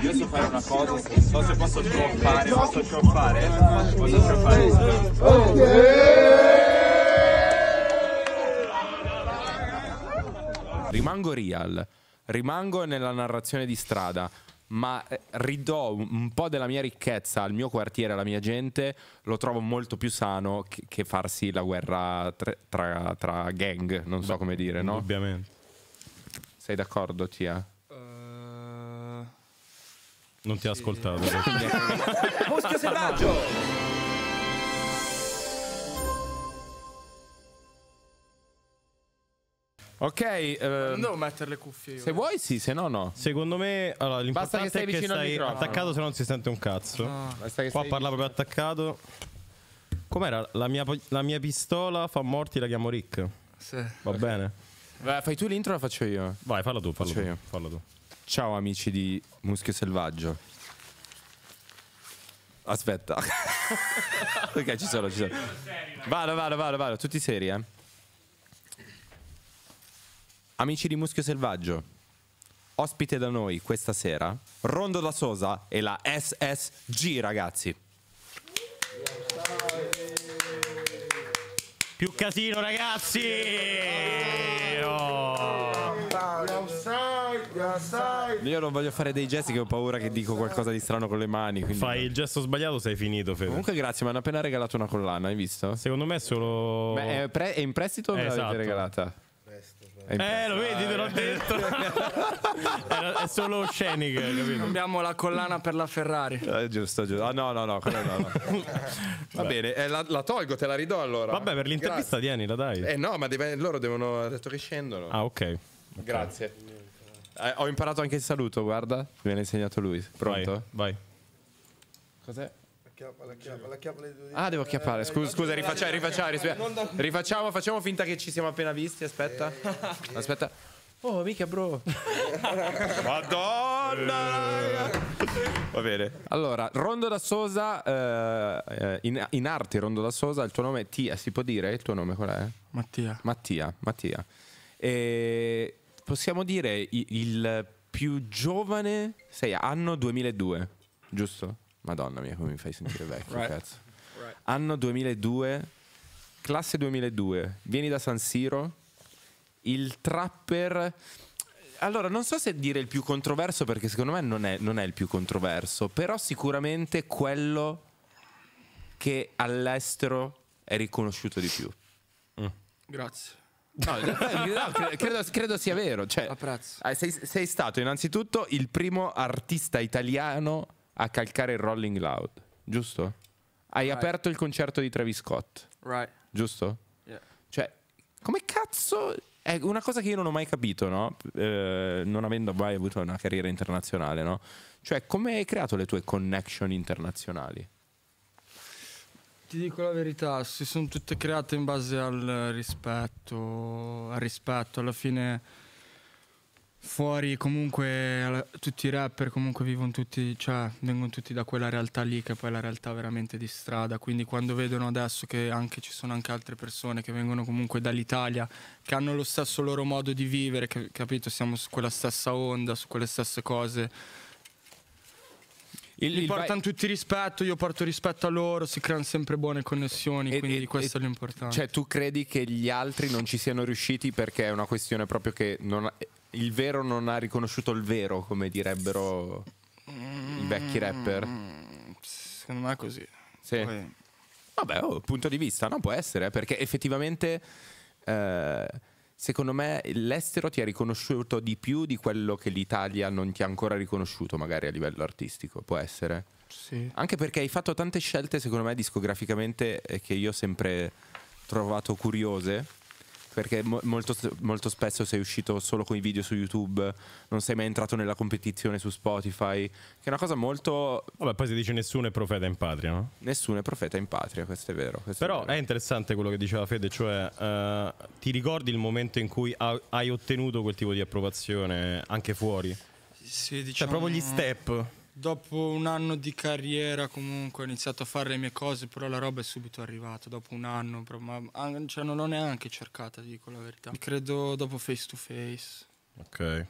io so fare una cosa, so se posso troppare, posso troppare, posso troppare. Rimango real, rimango nella narrazione di strada ma eh, ridò un po' della mia ricchezza al mio quartiere, alla mia gente, lo trovo molto più sano che, farsi la guerra tra, tra, tra gang, non Beh, so come dire, no? Ovviamente. Sei d'accordo, Tia? Eh, non ti ha ascoltato. Muschio selvaggio! Ok, eh, non devo mettere le cuffie. Io. Se eh. vuoi, sì, se no, no. Secondo me, allora, l'importante che stai è che vicino al stai microfono. attaccato, se no non si sente un cazzo. No. Ah. Basta che Qua parla proprio attaccato. Com'era? La mia, la mia pistola fa morti, la chiamo Rick. Sì. Va Ok. bene. Vai, fai tu l'intro la faccio io? Vai, falla tu, fallo Faccio tu. io. Fallo tu. Ciao amici di Muschio Selvaggio. Aspetta. ok, ci sono, ci sono. Vado, vado, vado, vado. Tutti seri, eh. Amici di Muschio Selvaggio, ospite da noi questa sera, Rondo da Sosa e la SSG, ragazzi. Più casino, ragazzi! Oh. Io non voglio fare dei gesti che ho paura che dico qualcosa di strano con le mani. Quindi... Fai il gesto sbagliato, sei finito. Fede. Comunque, grazie, mi hanno appena regalato una collana, hai visto? Secondo me è solo. Beh, è, pre- è in prestito o eh, esatto. me l'avete regalata? presto. Cioè. Eh, lo vedi, te l'ho ah, detto. Eh. è, solo scenica, Abbiamo la collana per la Ferrari. Eh, giusto, giusto. Ah, no, no, no, no. no. Va bene, eh, la, la, tolgo, te la ridò allora. Vabbè, per l'intervista tienila, dai. Eh no, ma deve, loro devono... Ha detto che scendono. Ah, ok. okay. Grazie. Eh, ho imparato anche il saluto, guarda. Mi ha insegnato lui. Pronto? Vai. vai. Cos'è? Chiappa, la chiappa, la chiappa le due dita. Ah, devo chiappare. Eh, eh, scusa, scusa, rifacciamo, eh, rifacciamo, rifacciamo, facciamo finta che ci siamo appena visti. Aspetta. Aspetta. Oh, mica, bro. Madonna! Va bene. Allora, Rondo da Sosa, eh, in, in arte Rondo da Sosa, il tuo nome è Tia, si può dire il tuo nome qual è? Mattia. Mattia, Mattia. E possiamo dire il, il più giovane, sei anno 2002, giusto? Madonna mia, come mi fai sentire vecchio, right. cazzo. Right. Anno 2002, classe 2002, vieni da San Siro, il trapper... Allora, non so se dire il più controverso, perché secondo me non è, non è il più controverso, però sicuramente quello che all'estero è riconosciuto di più. Mm. Grazie. No, no, credo, credo, sia vero. Cioè, eh, sei, sei stato innanzitutto il primo artista italiano a calcare il Rolling Loud, giusto? Hai right. aperto il concerto di Travis Scott, right. giusto? Yeah. Cioè, come cazzo è una cosa che io non ho mai capito, no? Eh, non avendo mai avuto una carriera internazionale, no? Cioè, come hai creato le tue connection internazionali? Ti dico la verità, si sono tutte create in base al rispetto, al rispetto, alla fine fuori comunque tutti i rapper comunque vivono tutti, cioè vengono tutti da quella realtà lì che è poi è la realtà veramente di strada, quindi quando vedono adesso che anche ci sono anche altre persone che vengono comunque dall'Italia, che hanno lo stesso loro modo di vivere, che, capito, siamo su quella stessa onda, su quelle stesse cose. Il, Li il portano tutti rispetto, io porto rispetto a loro, si creano sempre buone connessioni, e, quindi e, questo e, è l'importante. Cioè tu credi che gli altri non ci siano riusciti perché è una questione proprio che non, il vero non ha riconosciuto il vero, come direbbero i vecchi rapper. Mm, secondo me è così. Sì. Poi... Vabbè, oh, punto di vista, no, può essere, eh, perché effettivamente eh, secondo me l'estero ti ha riconosciuto di più di quello che l'Italia non ti ha ancora riconosciuto, magari a livello artistico, può essere. Sì. Anche perché hai fatto tante scelte, secondo me, discograficamente eh, che io ho sempre trovato curiose perché mo molto, molto, spesso sei uscito solo con i video su YouTube, non sei mai entrato nella competizione su Spotify, che è una cosa molto... Vabbè, poi si dice nessuno è profeta in patria, no? Nessuno è profeta in patria, questo è vero. Questo Però è, vero. è, interessante quello che diceva Fede, cioè eh, ti ricordi il momento in cui hai ottenuto quel tipo di approvazione anche fuori? Sì, diciamo... Cioè proprio gli diciamo step. Dopo un anno di carriera comunque ho iniziato a fare le mie cose, però la roba è subito arrivata, dopo un anno, però, ma cioè, non l'ho neanche cercata, dico la verità. Credo dopo face to face. Ok.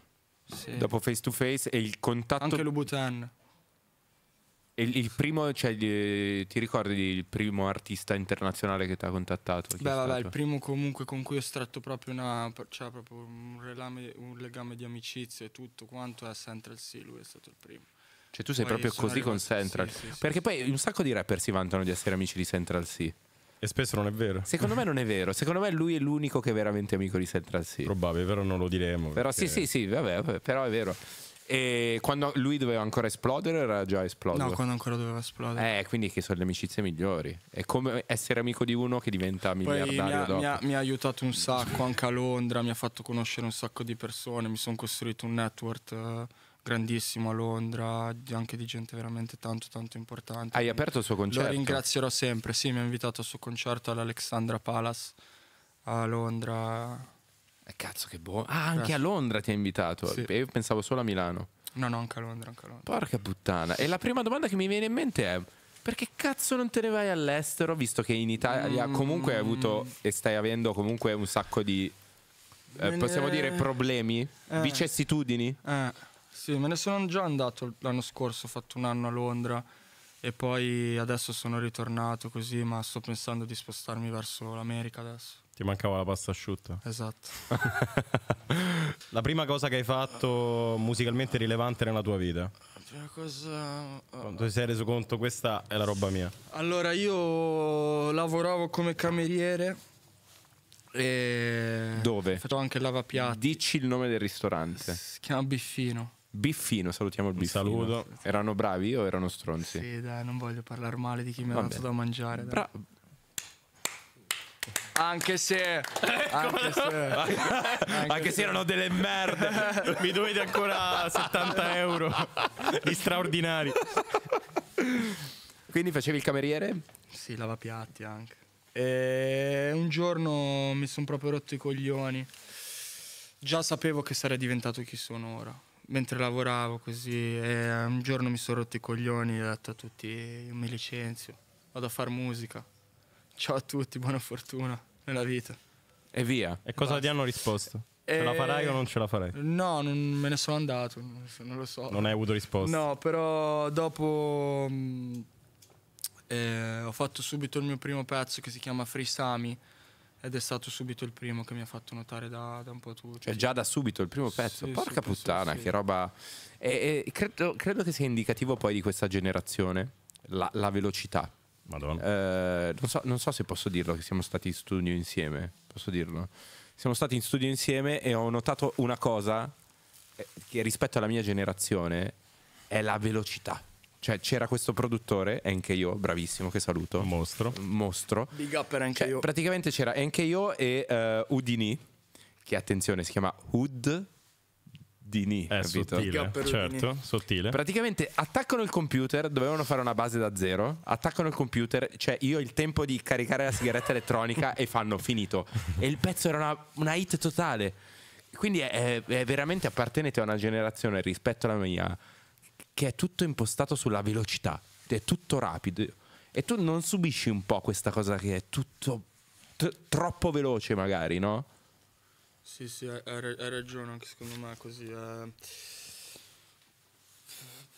Sì. Dopo face to face e il contatto... Anche Lubutan. E il primo, cioè, ti ricordi il primo artista internazionale che ti ha contattato? Beh, vabbè, il primo comunque con cui ho stretto proprio, una, cioè, proprio un, relame, un legame di amicizia e tutto quanto è Central Sea, lui è stato il primo. Cioè tu sei poi proprio così arrivato, con Central. Sì, sì, sì. Perché poi un sacco di rapper si vantano di essere amici di Central C. E spesso non è vero. Secondo me non è vero. Secondo me lui è l'unico che è veramente amico di Central C. Probabile, però non lo diremo. Però perché... sì, sì, sì, vabbè, vabbè, però è vero. E quando lui doveva ancora esplodere, era già esploso. No, quando ancora doveva esplodere. Eh, quindi che sono le amicizie migliori. È come essere amico di uno che diventa miliardario mi ha, dopo. Mi ha, mi ha aiutato un sacco anche a Londra, mi ha fatto conoscere un sacco di persone, mi sono costruito un network. Uh grandissimo a Londra, anche di gente veramente tanto tanto importante. Hai aperto il suo concerto? Lo ringrazierò sempre, sì, mi ha invitato al suo concerto all'Alexandra Palace a Londra. E eh, Cazzo che buono. Ah, anche Grazie. a Londra ti ha invitato. Sì. Io pensavo solo a Milano. No, no, anche a Londra, anche a Londra. Porca puttana. E la prima domanda che mi viene in mente è perché cazzo non te ne vai all'estero visto che in Italia mm. comunque hai avuto e stai avendo comunque un sacco di eh, possiamo dire problemi, eh. vicissitudini? Eh. Sì, me ne sono già andato l'anno scorso, ho fatto un anno a Londra e poi adesso sono ritornato così, ma sto pensando di spostarmi verso l'America adesso. Ti mancava la pasta asciutta. Esatto. la prima cosa che hai fatto musicalmente rilevante nella tua vita? La prima cosa... Oh. Quando ti sei reso conto questa è la roba mia? Allora io lavoravo come cameriere e... Dove? Ho fatto anche lavapiatti. Dici il nome del ristorante. Si chiama Biffino. Biffino, salutiamo il Biffino. Saluto. Erano bravi o erano stronzi? Sì, dai, non voglio parlare male di chi mi ha dato da mangiare. Bra- anche se, anche se, anche, anche se, se erano delle merde, mi dovete ancora 70 euro di straordinari. Quindi facevi il cameriere? Sì, lavapiatti anche. E un giorno mi sono proprio rotto i coglioni. Già sapevo che sarei diventato chi sono ora mentre lavoravo così e un giorno mi sono rotto i coglioni e ho detto a tutti mi licenzio, vado a far musica. Ciao a tutti, buona fortuna nella vita. E via. E cosa Basta. ti hanno risposto? Ce la farai o non ce la farai? No, non me ne sono andato, non lo so. Non hai avuto risposta? No, però dopo mm, eh, ho fatto subito il mio primo pezzo che si chiama Free Sami ed è stato subito il primo che mi ha fatto notare da, da un po' tutti. Cioè già da subito il primo pezzo? Sì, Porca sì, puttana, sì. che roba... E, e credo, credo, che sia indicativo poi di questa generazione la, la velocità. Madonna. Eh, non, so, non so se posso dirlo che siamo stati in studio insieme, posso dirlo? Siamo stati in studio insieme e ho notato una cosa eh, che rispetto alla mia generazione è la velocità. Cioè, c'era questo produttore, NKO, bravissimo, che saluto. Mostro. Mostro. Big up per NKO. Cioè, praticamente c'era NKO e uh, eh, Udini, che attenzione si chiama Hood Dini, è capito? sottile, certo, sottile. Praticamente attaccano il computer, dovevano fare una base da zero, attaccano il computer, cioè io ho il tempo di caricare la sigaretta elettronica e fanno finito. E il pezzo era una, una hit totale. Quindi è, è, veramente appartenete a una generazione rispetto alla mia che è tutto impostato sulla velocità, è tutto rapido. E tu non subisci un po' questa cosa che è tutto troppo veloce, magari, no? Sì, sì, hai, ragione, anche secondo me così. Eh.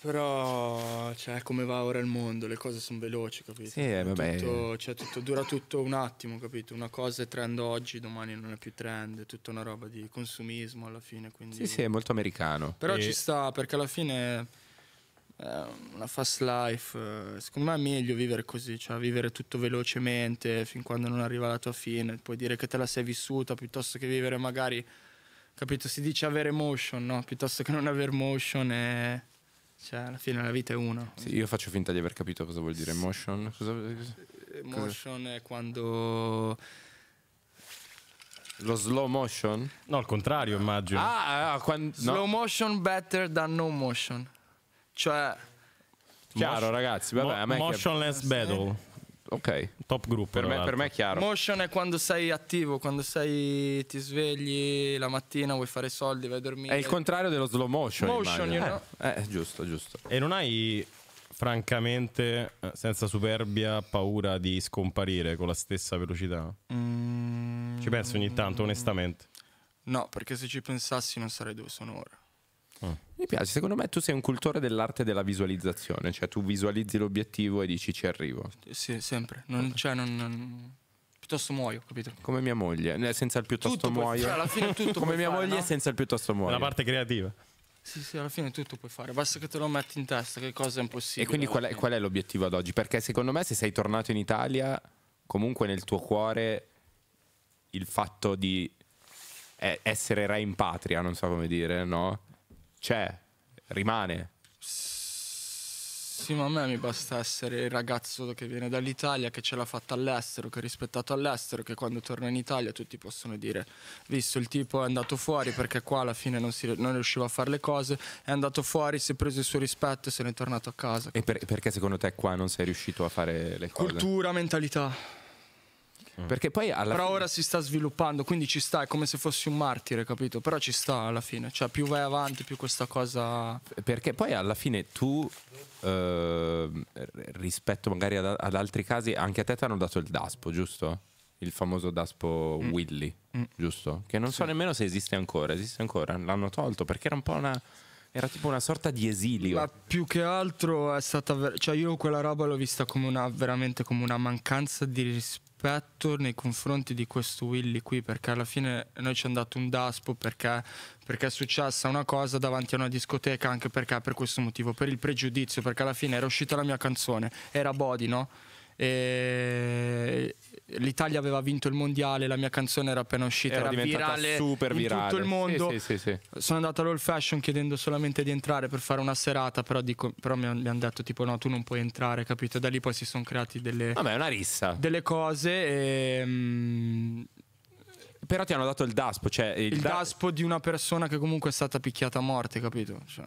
Però, cioè, come va ora il mondo, le cose sono veloci, capito? Sì, eh, vabbè. Tutto, cioè, tutto, dura tutto un attimo, capito? Una cosa è trend oggi, domani non è più trend, è tutta una roba di consumismo alla fine. Quindi... Sì, sì, è molto americano. Però e... ci sta, perché alla fine eh, una fast life. Eh, secondo me è meglio vivere così, cioè vivere tutto velocemente fin quando non arriva la tua fine. Puoi dire che te la sei vissuta piuttosto che vivere magari, capito? Si dice avere motion, no? Piuttosto che non aver motion e... Cioè, alla fine la vita è una. Sì, io faccio finta di aver capito cosa vuol dire motion. Cosa, cosa? Motion cosa? è quando... Lo slow motion? No, al contrario, immagino. Ah, ah quando, no. slow motion better than no motion. Cioè... Chiaro motion, ragazzi, vabbè, mo- a me Motionless che... Battle. Ok. Top group per, me, per me è chiaro. Motion è quando sei attivo, quando sei ti svegli la mattina, vuoi fare soldi, vai a dormire. È il contrario dello slow motion. Motion, you know? eh, eh, giusto, giusto. E non hai francamente, eh, senza superbia, paura di scomparire con la stessa velocità? Mm. Ci penso ogni tanto, onestamente. No, perché se ci pensassi non sarei dove sono ora. Mm. Mi piace, secondo me tu sei un cultore dell'arte della visualizzazione, cioè tu visualizzi l'obiettivo e dici ci arrivo. Sì, sempre. Non, cioè, non, non... Piuttosto muoio, capito? Come mia moglie, senza il piuttosto tutto muoio. Puoi, alla fine tutto Come mia fare, moglie no? senza il piuttosto muoio. La parte creativa. Sì, sì, alla fine tutto puoi fare, basta che te lo metti in testa, che cosa è impossibile. E quindi qual è, qual è l'obiettivo ad oggi? Perché secondo me se sei tornato in Italia, comunque nel tuo cuore il fatto di eh, essere re in patria, non so come dire, no? c'è, rimane. Sì, ma a me mi basta essere il ragazzo che viene dall'Italia, che ce l'ha fatta all'estero, che è rispettato all'estero, che quando torna in Italia tutti possono dire, visto il tipo è andato fuori perché qua alla fine non, si, non riusciva a fare le cose, è andato fuori, si è preso il suo rispetto e se ne è tornato a casa. E per, perché secondo te qua non sei riuscito a fare le cose? Cultura, mentalità Mm. Perché poi alla Però fine... ora si sta sviluppando, quindi ci sta, è come se fossi un martire, capito? Però ci sta alla fine, cioè più vai avanti, più questa cosa... Perché poi alla fine tu, eh, rispetto magari ad, ad, altri casi, anche a te ti hanno dato il DASPO, giusto? Il famoso DASPO mm. Willy, mm. giusto? Che non sì. so nemmeno se esiste ancora, esiste ancora, l'hanno tolto perché era un po' una... Era tipo una sorta di esilio. Ma più che altro è stata. Cioè, io quella roba l'ho vista come una, veramente come una mancanza di rispetto rispetto nei confronti di questo Willy qui, perché alla fine noi ci hanno dato un daspo perché, perché è successa una cosa davanti a una discoteca, anche perché per questo motivo, per il pregiudizio, perché alla fine era uscita la mia canzone, era Body, no? E l'Italia aveva vinto il mondiale, la mia canzone era appena uscita, era, era virale super virale in tutto il mondo. Sì, sì, sì, Sono andato all'Old Fashion chiedendo solamente di entrare per fare una serata, però, dico, però mi hanno detto tipo no, tu non puoi entrare, capito? Da lì poi si sono creati delle Vabbè, una rissa. delle cose e ehm, mh, però ti hanno dato il DASPO, cioè il, il da- DASPO di una persona che comunque è stata picchiata a morte, capito? Cioè,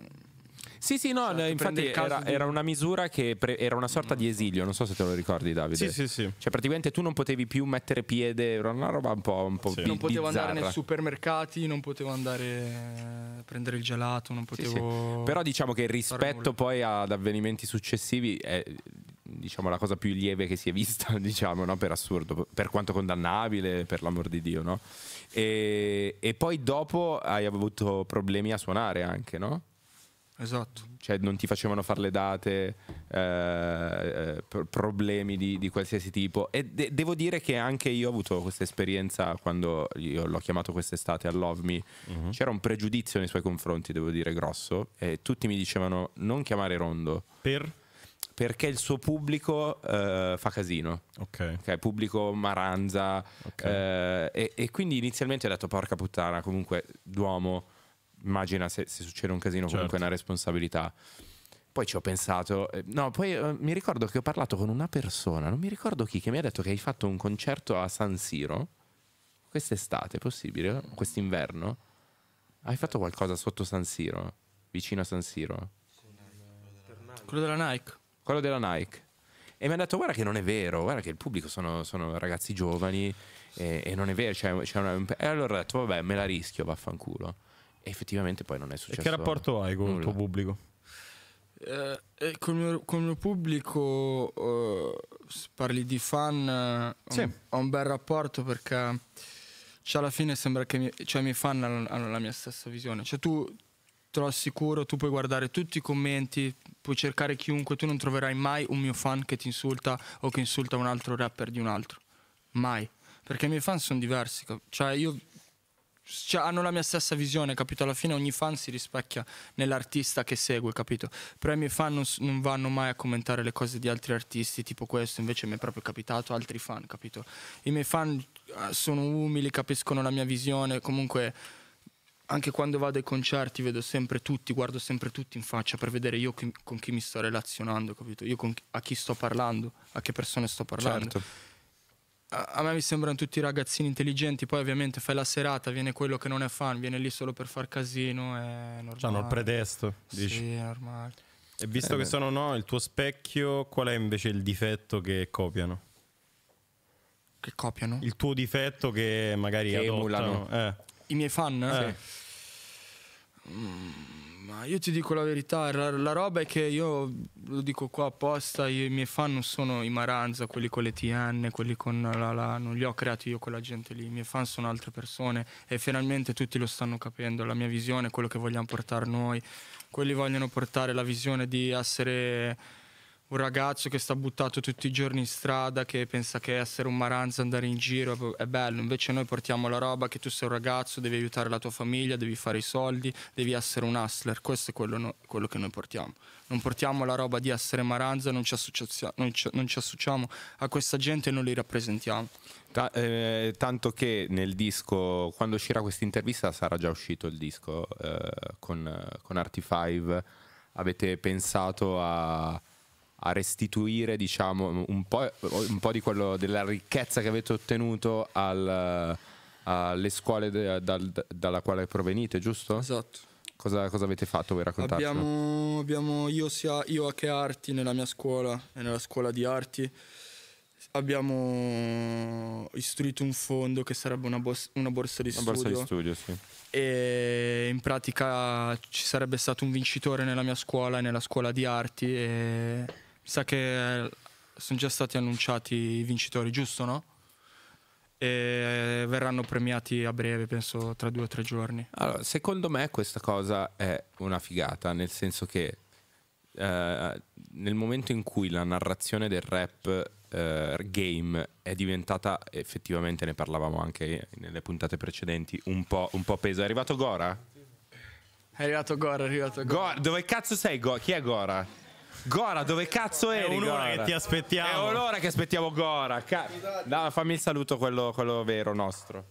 sì, sì, no, cioè, infatti era, di... era, una misura che pre- era una sorta di esilio, non so se te lo ricordi Davide. Sì, sì, sì. Cioè praticamente tu non potevi più mettere piede, era una roba un po', un po sì. bi- Non potevo bizzarra. andare nei supermercati, non potevo andare a eh, prendere il gelato, non potevo... Sì, sì. Però diciamo che rispetto poi ad avvenimenti successivi è diciamo, la cosa più lieve che si è vista, diciamo, no? per assurdo, per quanto condannabile, per l'amor di Dio, no? e, e, poi dopo hai avuto problemi a suonare anche, no? Esatto. Cioè non ti facevano fare le date, eh, eh problemi di, di, qualsiasi tipo. E de- devo dire che anche io ho avuto questa esperienza quando l'ho chiamato quest'estate a Love Me. Uh-huh. C'era un pregiudizio nei suoi confronti, devo dire, grosso. E tutti mi dicevano non chiamare Rondo. Per? perché il suo pubblico uh, fa casino. Ok. okay pubblico maranza. Okay. Uh, e, e, quindi inizialmente ho detto: Porca puttana, comunque, Duomo immagina se, se succede un casino certo. comunque è certo. una responsabilità. Poi ci ho pensato, eh, no, poi eh, mi ricordo che ho parlato con una persona, non mi ricordo chi, che mi ha detto che hai fatto un concerto a San Siro quest'estate, possibile? Quest'inverno? Hai fatto qualcosa sotto San Siro? Vicino a San Siro? Quello della Nike. Quello della Nike. E mi ha detto: Guarda, che non è vero, guarda che il pubblico sono, sono ragazzi giovani e, e, non è vero. Cioè, cioè una... E allora ho detto: Vabbè, me la rischio, vaffanculo. E effettivamente poi non è successo. E che rapporto hai con nulla. il tuo pubblico? Eh, eh, con, il mio, con, il mio, pubblico eh, parli di fan, eh, sì. ho, ho, un bel rapporto perché cioè, alla fine sembra che mi, cioè, i miei fan hanno, hanno, la mia stessa visione. Cioè, tu te lo assicuro, tu puoi guardare tutti i commenti, puoi cercare chiunque, tu non troverai mai un mio fan che ti insulta o che insulta un altro rapper di un altro. Mai. Perché i miei fan sono diversi. Cioè, io cioè, hanno la mia stessa visione, capito? Alla fine ogni fan si rispecchia nell'artista che segue, capito? Però i miei fan non, non, vanno mai a commentare le cose di altri artisti, tipo questo, invece mi è proprio capitato altri fan, capito? I miei fan ah, sono umili, capiscono la mia visione, comunque anche quando vado ai concerti vedo sempre tutti, guardo sempre tutti in faccia per vedere io chi, con chi mi sto relazionando, capito? Io chi, a chi sto parlando, a che persone sto parlando. Certo a me mi sembrano tutti ragazzini intelligenti, poi ovviamente fai la serata, viene quello che non è fan, viene lì solo per far casino, è normale. Cioè, il pretesto, dici? Sì, è normale. E visto eh, che sono no, il tuo specchio, qual è invece il difetto che copiano? Che copiano? Il tuo difetto che magari che adottano. Eh. I miei fan? Eh. Sì. Mm. Ma io ti dico la verità, la, la, roba è che io lo dico qua apposta, io, i miei fan non sono i Maranza, quelli con le TN, quelli con la, la non li ho creati io quella gente lì, i miei fan sono altre persone e finalmente tutti lo stanno capendo, la mia visione, quello che vogliamo portare noi, quelli vogliono portare la visione di essere un ragazzo che sta buttato tutti i giorni in strada, che pensa che essere un maranza, andare in giro è bello, invece noi portiamo la roba che tu sei un ragazzo, devi aiutare la tua famiglia, devi fare i soldi, devi essere un hustler, questo è quello, no, quello che noi portiamo. Non portiamo la roba di essere maranza, non ci, non ci, non ci associamo a questa gente e non li rappresentiamo. Ta eh, tanto che nel disco, quando uscirà questa intervista, sarà già uscito il disco eh, con, con Artify. Avete pensato a, a restituire diciamo, un, po', un po' di quello, della ricchezza che avete ottenuto al, alle scuole de, dal, dalla quale provenite, giusto? Esatto. Cosa, cosa avete fatto? Vuoi raccontarci? Abbiamo, abbiamo io, sia, io che arti nella mia scuola e nella scuola di arti abbiamo istruito un fondo che sarebbe una, bos- una borsa di una studio. Borsa di studio sì. E in pratica ci sarebbe stato un vincitore nella mia scuola e nella scuola di arti e mi sa che eh, sono già stati annunciati i vincitori, giusto no? E verranno premiati a breve, penso tra due o tre giorni. Allora, secondo me questa cosa è una figata, nel senso che eh, nel momento in cui la narrazione del rap eh, game è diventata, effettivamente ne parlavamo anche nelle puntate precedenti, un po', un po pesa. È arrivato Gora? È arrivato Gora, è arrivato Gora. Gora dove cazzo sei Gora? Chi è Gora? Gora, dove cazzo eri? È un'ora Gora? che ti aspettiamo. È un'ora che aspettiamo Gora. Ca- no, fammi il saluto, quello, quello vero nostro.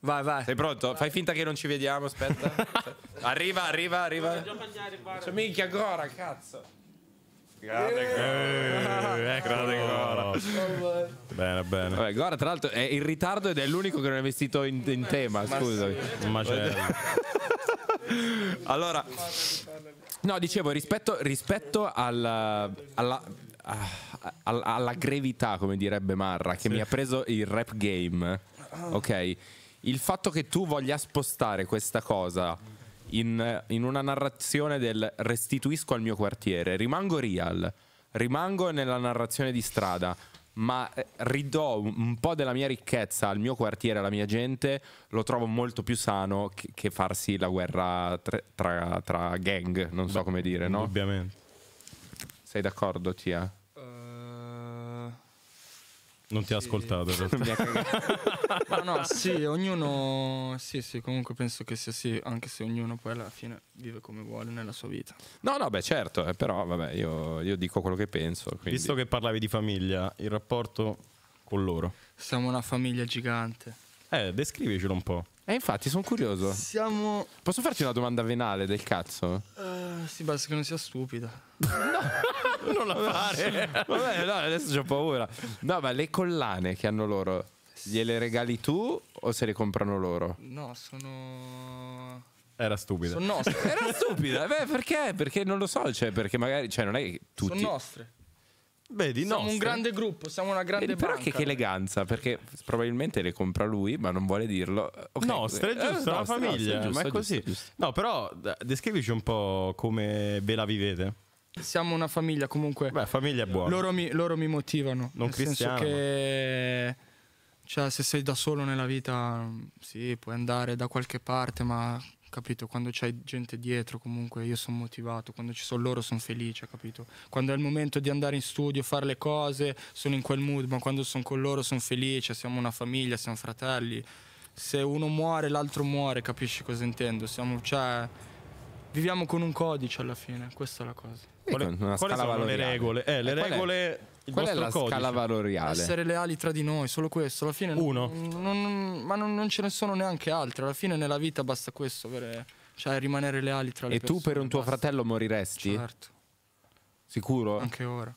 Vai, vai. Sei pronto? Fai finta che non ci vediamo, aspetta. arriva, arriva, arriva. Cioè, minchia, Gora, cazzo. Grande eh. Gora. Eh, eh, grande oh. Gora. Bene, bene. Vabbè, Gora, tra l'altro, è in ritardo ed è l'unico che non è vestito in, in tema, scusa. Un macello. allora, no, dicevo, rispetto, rispetto alla, alla alla, grevità, come direbbe Marra, che sì. mi ha preso il rap game. Ok, il fatto che tu voglia spostare questa cosa in, in, una narrazione del restituisco al mio quartiere, rimango real, rimango nella narrazione di strada ma eh, ridò un po' della mia ricchezza al mio quartiere, alla mia gente, lo trovo molto più sano che, farsi la guerra tra, tra, tra gang, non so Beh, come dire, no? Ovviamente. Sei d'accordo, Tia? Non ti ha ascoltato in no, no, sì, ognuno. Sì, sì, comunque penso che sia sì, anche se ognuno poi alla fine vive come vuole nella sua vita. No, no, beh, certo, eh, però vabbè, io, io, dico quello che penso. Quindi. Visto che parlavi di famiglia, il rapporto con loro. Siamo una famiglia gigante. Eh, descrivicelo un po'. Eh, infatti, sono curioso. Siamo. Posso farti una domanda venale del cazzo? Uh, sì, basta che non sia stupida. no, non la fare. Vabbè, no, adesso ho paura. No, ma le collane che hanno loro, gliele regali tu o se le comprano loro? No, sono. Era stupida. Sono nostre. Era stupida. Beh, perché? Perché non lo so. Cioè, perché magari. Cioè, non è che tutti. Sono nostre. Vedi, siamo nostre. un grande gruppo, siamo una grande Vedi, eh, Però banca. che, che eleganza, perché probabilmente le compra lui, ma non vuole dirlo. Okay. Nostre, eh, giusto, eh, una famiglia, giusto, ma è così. giusto. No, però descrivici un po' come ve la vivete. Siamo una famiglia comunque. Beh, famiglia buona. Loro mi, loro mi motivano. Non nel cristiano. senso che cioè, se sei da solo nella vita, mm, sì, puoi andare da qualche parte, ma capito? Quando c'è gente dietro comunque io sono motivato, quando ci sono loro sono felice, capito? Quando è il momento di andare in studio, fare le cose, sono in quel mood, ma quando sono con loro sono felice, siamo una famiglia, siamo fratelli. Se uno muore l'altro muore, capisci cosa intendo? Siamo, cioè, viviamo con un codice alla fine, questa è la cosa. Quali, quali sono valoriale. le regole? Eh, le eh, regole il Qual è la codice? scala valoriale? Essere leali tra di noi, solo questo. Alla fine Uno. Non, non, ma non, non, ce ne sono neanche altre. Alla fine nella vita basta questo, avere, cioè rimanere leali tra di noi. E tu per un tuo basta. fratello moriresti? Certo. Sicuro? Anche ora.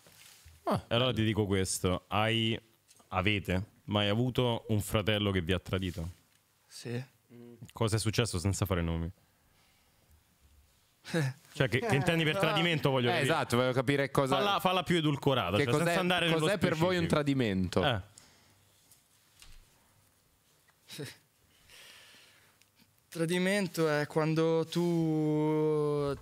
Ah, allora ti dico questo, hai, avete mai avuto un fratello che vi ha tradito? Sì. Cosa è successo senza fare nomi? Cioè, che, che, eh, intendi per tradimento, voglio eh, capire. Esatto, voglio capire cosa. Falla, falla più edulcorata. Che cioè, cos'è, cos'è per voi un tradimento? Eh. Tradimento è quando tu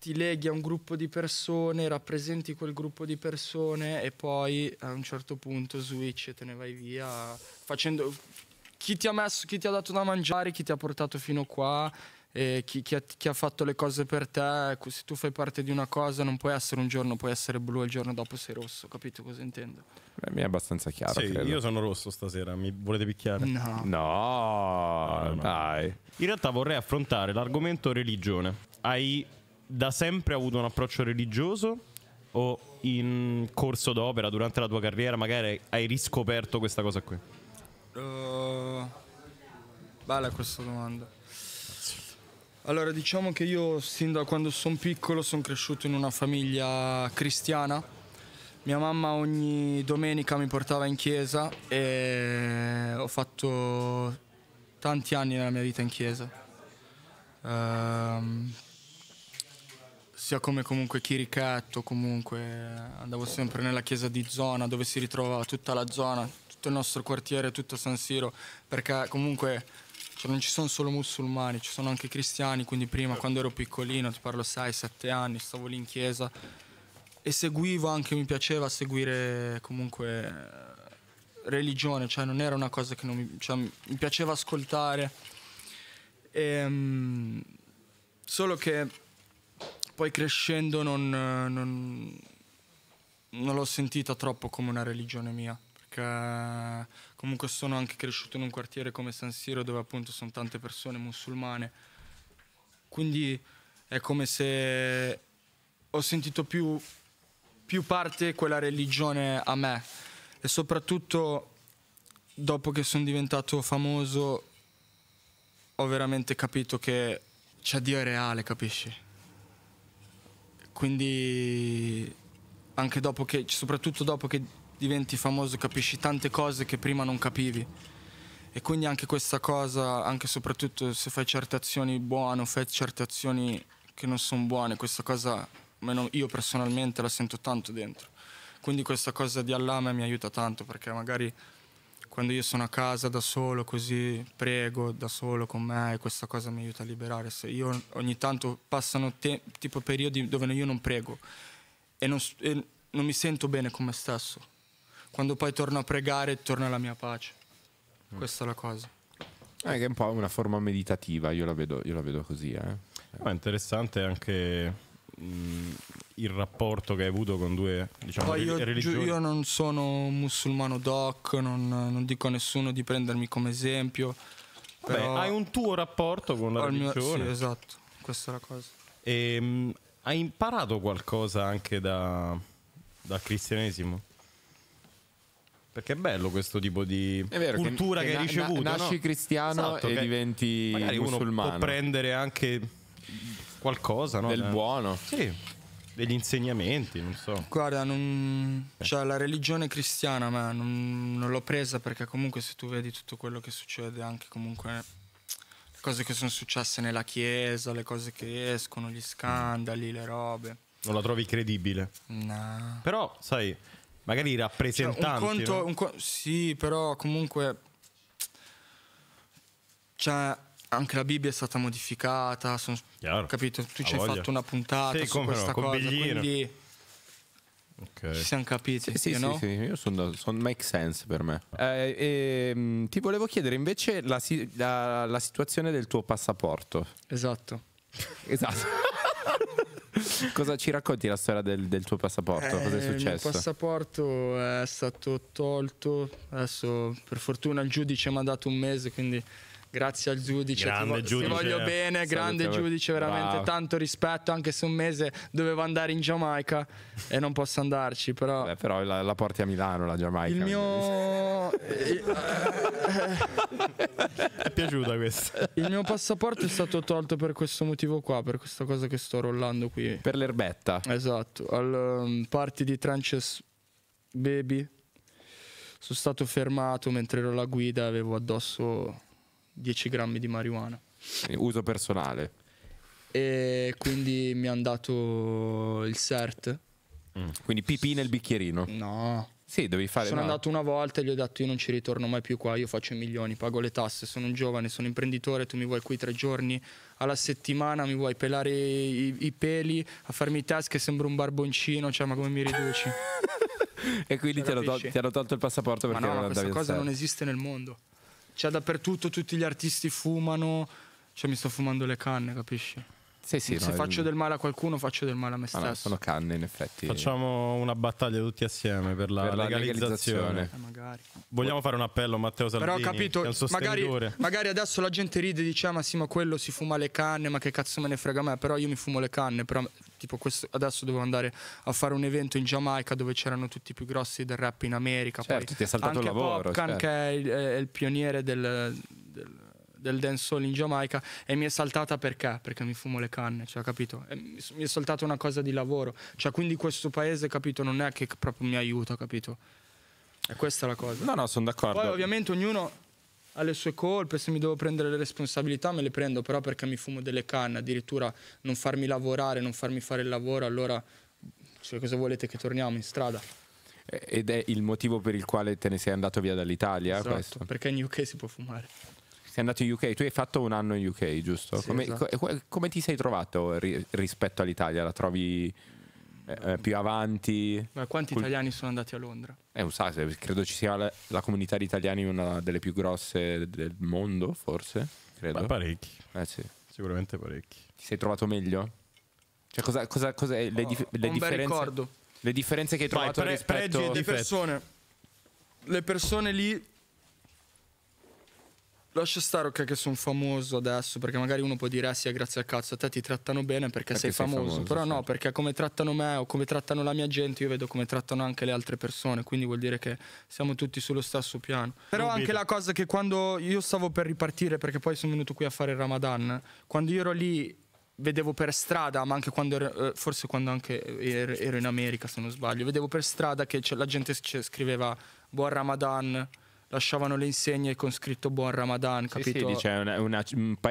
ti leghi a un gruppo di persone, rappresenti quel gruppo di persone e poi a un certo punto switch e te ne vai via facendo chi ti ha messo, chi ti ha dato da mangiare, chi ti ha portato fino qua chi, chi, ha, chi, ha, fatto le cose per te, se tu fai parte di una cosa non puoi essere un giorno, puoi essere blu e il giorno dopo sei rosso, capito cosa intendo? Beh, mi è abbastanza chiaro. Sì, io sono rosso stasera, mi volete picchiare? No. No, no, no. dai. In realtà vorrei affrontare l'argomento religione. Hai da sempre avuto un approccio religioso o in corso d'opera, durante la tua carriera, magari hai riscoperto questa cosa qui? Uh, bella questa domanda. Allora, diciamo che io sin da quando sono piccolo sono cresciuto in una famiglia cristiana. Mia mamma ogni domenica mi portava in chiesa e ho fatto tanti anni nella mia vita in chiesa. Ehm, sia come comunque chirichetto, comunque andavo sempre nella chiesa di zona dove si ritrovava tutta la zona, tutto il nostro quartiere, tutto San Siro, perché comunque cioè non ci sono solo musulmani, ci sono anche cristiani, quindi prima certo. quando ero piccolino, ti parlo 6-7 anni, stavo lì in chiesa e seguivo anche, mi piaceva seguire comunque eh, religione, cioè non era una cosa che non mi, cioè, mi piaceva ascoltare. E, um, solo che poi crescendo non, eh, non, non l'ho sentita troppo come una religione mia, perché comunque sono anche cresciuto in un quartiere come San Siro dove appunto sono tante persone musulmane. Quindi è come se ho sentito più, più parte quella religione a me e soprattutto dopo che sono diventato famoso ho veramente capito che c'è Dio reale, capisci? Quindi anche dopo che, soprattutto dopo che diventi famoso capisci tante cose che prima non capivi. E quindi anche questa cosa, anche e soprattutto se fai certe azioni buone o fai certe azioni che non sono buone, questa cosa, almeno io personalmente la sento tanto dentro. Quindi questa cosa di allame mi aiuta tanto perché magari quando io sono a casa da solo così prego da solo con me e questa cosa mi aiuta a liberare. Se io ogni tanto passano te, tipo periodi dove io non prego e non, e non mi sento bene con me stesso quando poi torno a pregare torna la mia pace. Questa è la cosa. Eh, è un po' una forma meditativa, io la vedo, io la vedo così. Eh. Ma è interessante anche mh, il rapporto che hai avuto con due diciamo, Poi io, religioni. Io non sono musulmano doc, non, non dico a nessuno di prendermi come esempio. Vabbè, hai un tuo rapporto con la religione. Mio, sì, esatto, questa è la cosa. E, ehm, mh, hai imparato qualcosa anche da, dal cristianesimo? Perché è bello questo tipo di vero, cultura che, che, che hai ricevuto. Na- nasci cristiano esatto, e diventi musulmano. Uno può prendere anche qualcosa no? del eh, buono. Sì. Degli insegnamenti, non so. Guarda, non... cioè, la religione cristiana, ma non, non l'ho presa perché comunque se tu vedi tutto quello che succede anche comunque le cose che sono successe nella chiesa, le cose che escono, gli scandali, le robe. Non la trovi credibile? No. Però, sai, magari i rappresentanti. Cioè, un conto, no? un co sì, però comunque cioè, anche la Bibbia è stata modificata, son, capito? Tu ci hai fatto una puntata sì, su questa no, cosa, quindi okay. ci siamo capiti. Sì, sì, sì, no? sì, io sono, sono make sense per me. Eh, eh, ti volevo chiedere invece la, la, la situazione del tuo passaporto. Esatto. Esatto. Cosa ci racconti la storia del, del tuo passaporto? Eh, Cosa è eh, successo? Il passaporto è stato tolto, adesso per fortuna il giudice mi ha dato un mese, quindi grazie al giudice, grande ti, vo- giudice. ti voglio bene, Salute grande giudice, veramente wow. tanto rispetto, anche se un mese dovevo andare in Giamaica e non posso andarci, però... Beh, però la, la, porti a Milano la Giamaica. Il mio... è piaciuta questa. Il mio passaporto è stato tolto per questo motivo qua, per questa cosa che sto rollando qui. Per l'erbetta. Esatto, al um, ehm, party di Trances Baby sono stato fermato mentre ero alla guida, avevo addosso 10 grammi di marijuana. Eh, uso personale. E quindi mi hanno dato il cert. Mm. Quindi pipì nel bicchierino. No. Sì, devi fare. Sono no. andato una volta e gli ho detto: Io non ci ritorno mai più qua. Io faccio milioni, pago le tasse. Sono un giovane, sono imprenditore. Tu mi vuoi qui tre giorni alla settimana, mi vuoi pelare i, i peli, a farmi i test che sembro un barboncino. Cioè, ma come mi riduci? e quindi cioè, ti hanno, tolto il passaporto perché ma no, ma questa cosa non esiste nel mondo. Cioè dappertutto tutti gli artisti fumano, cioè mi sto fumando le canne, capisci? Sì, sì, Se no, faccio il... del male a qualcuno, faccio del male a me stesso. Ah, no, sono canne, in effetti. Facciamo una battaglia tutti assieme per la, per la legalizzazione. legalizzazione. Eh, Vogliamo fare un appello a Matteo Salvini. Però ho capito, magari, magari, adesso la gente ride e dice: ah, Ma sì, ma quello si fuma le canne, ma che cazzo me ne frega a me. Però io mi fumo le canne. Però, tipo, questo, adesso devo andare a fare un evento in Giamaica dove c'erano tutti i più grossi del rap in America. Certo, Poi, ti è saltato il lavoro. Popcan, certo. che è il, è il pioniere del, del del dancehall in Giamaica e mi è saltata perché? Perché mi fumo le canne, cioè, capito? E mi è saltata una cosa di lavoro, cioè, quindi questo paese, capito, non è che proprio mi aiuta, capito? E questa è la cosa. No, no, sono d'accordo. Poi ovviamente ognuno ha le sue colpe, se mi devo prendere le responsabilità me le prendo, però perché mi fumo delle canne, addirittura non farmi lavorare, non farmi fare il lavoro, allora cioè, cosa volete che torniamo in strada? Ed è il motivo per il quale te ne sei andato via dall'Italia? Eh, esatto, questo? perché in UK si può fumare sei andato in UK, tu hai fatto un anno in UK, giusto? Sì, come, esatto. co- eh, come, ti sei trovato ri- rispetto all'Italia? La trovi eh, eh, più avanti? Ma quanti Cul- italiani sono andati a Londra? È eh, un sacco, credo ci sia la, la, comunità di italiani una delle più grosse del mondo, forse, credo. Ma parecchi. Eh sì. Sicuramente parecchi. Ti sei trovato meglio? Cioè cosa, cosa, cosa è, le, oh, dif- oh, le differenze? Le differenze che hai trovato Vai, pre- rispetto... Pregi di persone. Le persone lì Lascia stare ok che sono famoso adesso, perché magari uno può dire, eh sì, grazie al cazzo, a te ti trattano bene perché, perché sei, famoso. famoso però sì. no, perché come trattano me o come trattano la mia gente, io vedo come trattano anche le altre persone, quindi vuol dire che siamo tutti sullo stesso piano. Però non anche vedo. la cosa che quando io stavo per ripartire, perché poi sono venuto qui a fare il Ramadan, quando io ero lì vedevo per strada, ma anche quando ero, eh, forse quando anche er-, ero in America se non sbaglio, vedevo per strada che la gente scriveva buon Ramadan lasciavano le insegne con scritto buon Ramadan, sì, capito? Sì, dice una, una,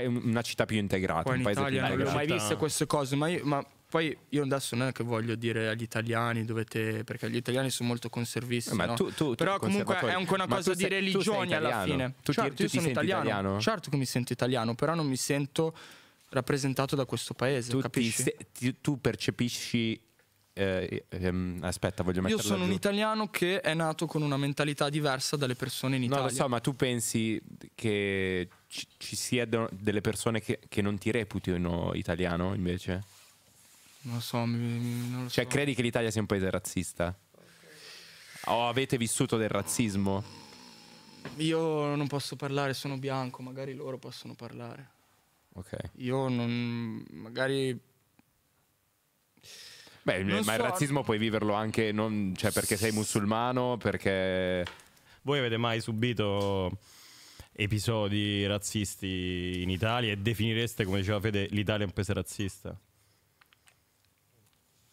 una, città più integrata, un paese Italia più integrato. Non ho mai visto queste cose, ma, io, ma poi io adesso non è che voglio dire agli italiani dovete perché gli italiani sono molto conservisti eh, no? tu, tu, però tu comunque è anche una cosa di religione alla fine tu, certo, ti, io sono italiano. italiano. certo che mi sento italiano però non mi sento rappresentato da questo paese tu, ti, ti, tu percepisci eh, ehm, aspetta, voglio mettere. Io sono giù. un italiano che è nato con una mentalità diversa dalle persone in Italia. No, lo so, ma tu pensi che ci, ci siano delle persone che, che, non ti reputino italiano invece? Non lo so, mi, mi, non lo cioè, so. credi che l'Italia sia un paese razzista? Okay. O avete vissuto del razzismo? Io non posso parlare, sono bianco, magari loro possono parlare. Ok. Io non. magari Beh, non ma so... il razzismo puoi viverlo anche non... cioè, perché sei musulmano, perché... Voi avete mai subito episodi razzisti in Italia e definireste, come diceva Fede, l'Italia un paese razzista?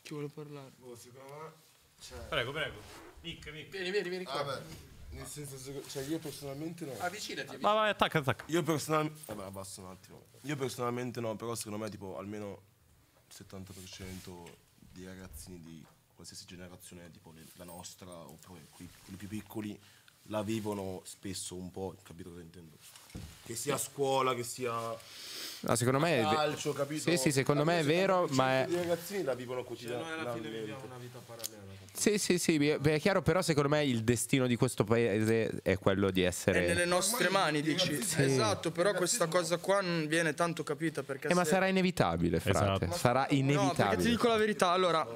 Chi vuole parlare? Boh, secondo me... Cioè... Prego, prego. Mic, mic. Vieni, vieni, vieni qua. Vabbè. Ah, nel senso, cioè io personalmente no. Avvicinati. avvicinati. Vai, vai, attacca, attacca. Io personalmente... Eh, Vabbè, abbasso un attimo. Io personalmente no, però secondo me tipo almeno il 70% dei ragazzini di qualsiasi generazione, tipo le, la nostra, oppure quelli, quelli più piccoli, la vivono spesso un po', capito cosa intendo? Che sia a scuola, che sia no, secondo me calcio, capito? Sì, sì, secondo me è vero, ma... I ragazzini la cioè, viviamo una vita parallela. Sì, sì, sì, è chiaro, però secondo me il destino di questo paese è quello di essere... È nelle nostre mani, dici. Sì. Esatto, però questa cosa qua non viene tanto capita perché... Eh, se... ma sarà inevitabile, frate. Esatto. Sarà inevitabile. No, perché ti dico la verità, allora,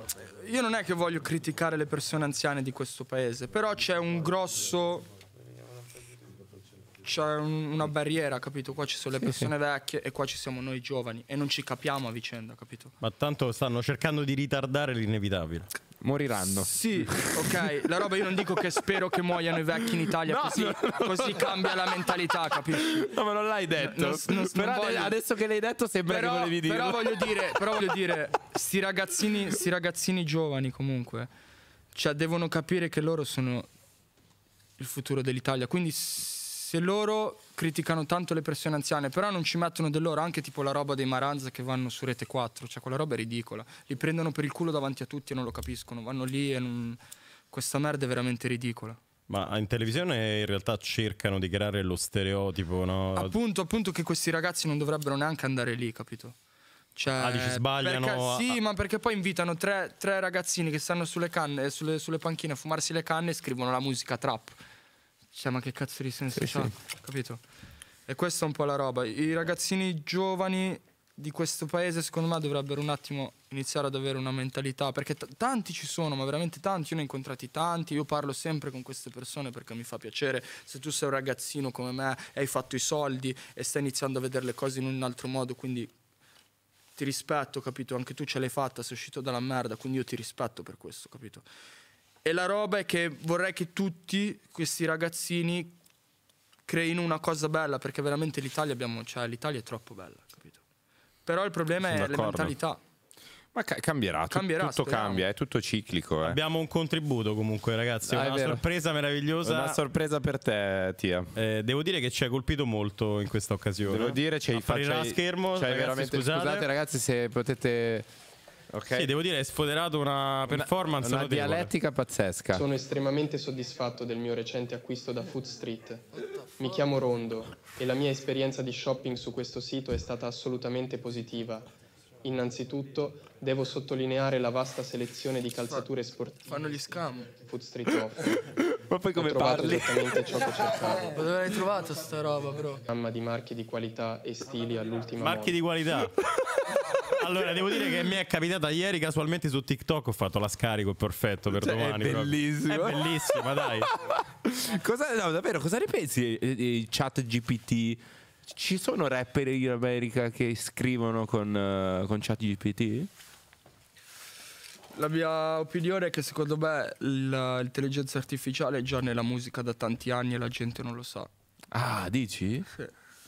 io non è che voglio criticare le persone anziane di questo paese, però c'è un grosso c'è una barriera, capito? Qua ci sono le sì, persone sì. vecchie e qua ci siamo noi giovani e non ci capiamo a vicenda, capito? Ma tanto stanno cercando di ritardare l'inevitabile moriranno. Sì, ok. La roba io non dico che spero che muoiano i vecchi in Italia, no, così, no, no, così cambia la mentalità, capisci? No, ma non l'hai detto. Non, non, però voglio... adesso che l'hai detto sembra però, che volevi dire. Però voglio dire, però voglio dire sti, ragazzini, sti ragazzini giovani comunque, cioè devono capire che loro sono il futuro dell'Italia. Quindi se loro criticano tanto le persone anziane, però non ci mettono del loro, anche tipo la roba dei Maranza che vanno su Rete 4, cioè quella roba è ridicola. Li prendono per il culo davanti a tutti e non lo capiscono, vanno lì e non... questa merda è veramente ridicola. Ma in televisione in realtà cercano di creare lo stereotipo, no? Appunto, appunto che questi ragazzi non dovrebbero neanche andare lì, capito? Cioè, ah, dici sbagliano. Perché, sì, a... ma perché poi invitano tre, tre, ragazzini che stanno sulle, canne, sulle, sulle panchine a fumarsi le canne e scrivono la musica trap cioè, diciamo ma che cazzo di senso sì, c'ha? Sì. Capito? E questa è un po' la roba. I ragazzini giovani di questo paese, secondo me, dovrebbero un attimo iniziare ad avere una mentalità, perché t- tanti ci sono, ma veramente tanti, io ne ho incontrati tanti, io parlo sempre con queste persone perché mi fa piacere, se tu sei un ragazzino come me e hai fatto i soldi e stai iniziando a vedere le cose in un altro modo, quindi ti rispetto, capito? Anche tu ce l'hai fatta, sei uscito dalla merda, quindi io ti rispetto per questo, capito? E la roba è che vorrei che tutti questi ragazzini creino una cosa bella, perché veramente l'Italia, abbiamo, cioè, l'Italia è troppo bella, capito? Però il problema Sono è d'accordo. la mentalità. Ma ca- cambierà, Cambierà, tutto speriamo. cambia, è tutto ciclico. Eh. Abbiamo un contributo comunque, ragazzi. Ah, una vero. sorpresa meravigliosa. Una sorpresa per te, Tia. Eh, devo dire che ci hai colpito molto in questa occasione. Devo dire, c'hai fatto. schermo. C'hai ragazzi, veramente... scusate. scusate, ragazzi, se potete Okay. Sì, devo dire, hai sfoderato una performance. Una, una dialettica pazzesca. Sono estremamente soddisfatto del mio recente acquisto da Food Street. Mi chiamo Rondo e la mia esperienza di shopping su questo sito è stata assolutamente positiva. Innanzitutto devo sottolineare la vasta selezione di calzature sportive. Fanno gli scam. Food Street offre. Ma poi come Ho trovato parli? esattamente ciò che cercavo. Ma eh, dove l'hai trovato sta roba, bro? Gamma di marchi di qualità e stili all'ultima Marchi moda. di qualità. allora, devo dire che mi è capitata ieri casualmente su TikTok. Ho fatto la scarico perfetto per cioè, domani. È bellissimo. Proprio. È bellissima, dai. cosa, no, davvero, cosa ne pensi di eh, eh, chat GPT? Ci sono rapper in America che scrivono con, uh, con chat GPT? la mia opinione è che secondo me l'intelligenza artificiale è già nella musica da tanti anni e la gente non lo sa. Ah, dici? Sì.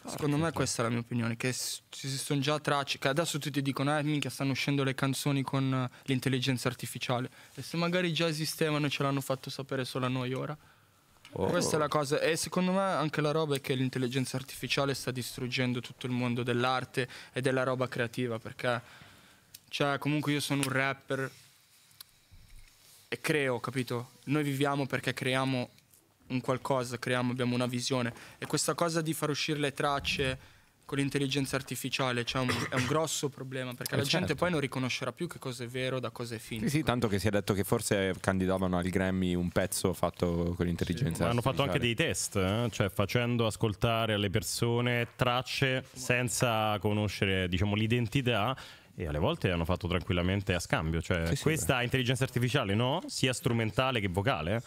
Secondo me questa è la mia opinione, che ci sono già tracce, che adesso tutti dicono, eh minchia stanno uscendo le canzoni con eh, l'intelligenza artificiale, e se magari già esistevano e ce l'hanno fatto sapere solo a noi ora. Oh. Questa è la cosa, e secondo me anche la roba è che l'intelligenza artificiale sta distruggendo tutto il mondo dell'arte e della roba creativa, perché cioè, comunque io sono un rapper e creo, capito? Noi viviamo perché creiamo un qualcosa, creiamo, abbiamo una visione. E questa cosa di far uscire le tracce con l'intelligenza artificiale cioè un, è un grosso problema perché eh la certo. gente poi non riconoscerà più che cosa è vero da cosa è finto. Sì, sì, tanto che si è detto che forse candidavano al Grammy un pezzo fatto con l'intelligenza sì, artificiale. Hanno fatto anche dei test, eh? cioè facendo ascoltare alle persone tracce senza conoscere diciamo, l'identità e alle volte hanno fatto tranquillamente a scambio, cioè sì, sì, questa beh. intelligenza artificiale no, sia strumentale che vocale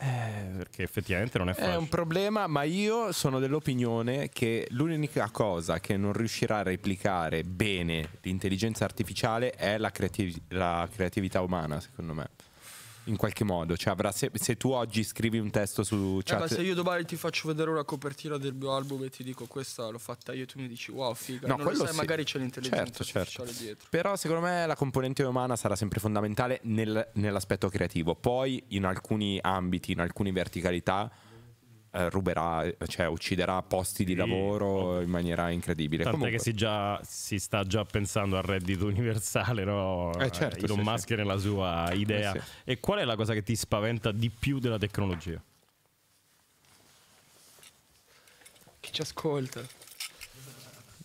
eh, perché effettivamente non è facile. È un problema, ma io sono dell'opinione che l'unica cosa che non riuscirà a replicare bene l'intelligenza artificiale è la, creativ- la creatività umana, secondo me in qualche modo. Cioè, avrà, se, se, tu oggi scrivi un testo su chat. Eh, se io domani ti faccio vedere una copertina del mio album e ti dico questa l'ho fatta io, tu mi dici wow, figa. No, non quello sai, sì. magari c'è l'intelligenza certo, certo. dietro. Però secondo me la componente umana sarà sempre fondamentale nel, nell'aspetto creativo. Poi in alcuni ambiti, in alcune verticalità eh, ruberà, cioè ucciderà posti di lavoro no. Oh. in maniera incredibile. Tant'è Comunque... che si, già, si, sta già pensando al reddito universale, no? Eh certo, Elon sì, Musk sì. nella sua eh, idea. Eh sì. E qual è la cosa che ti spaventa di più della tecnologia? Chi ci ascolta?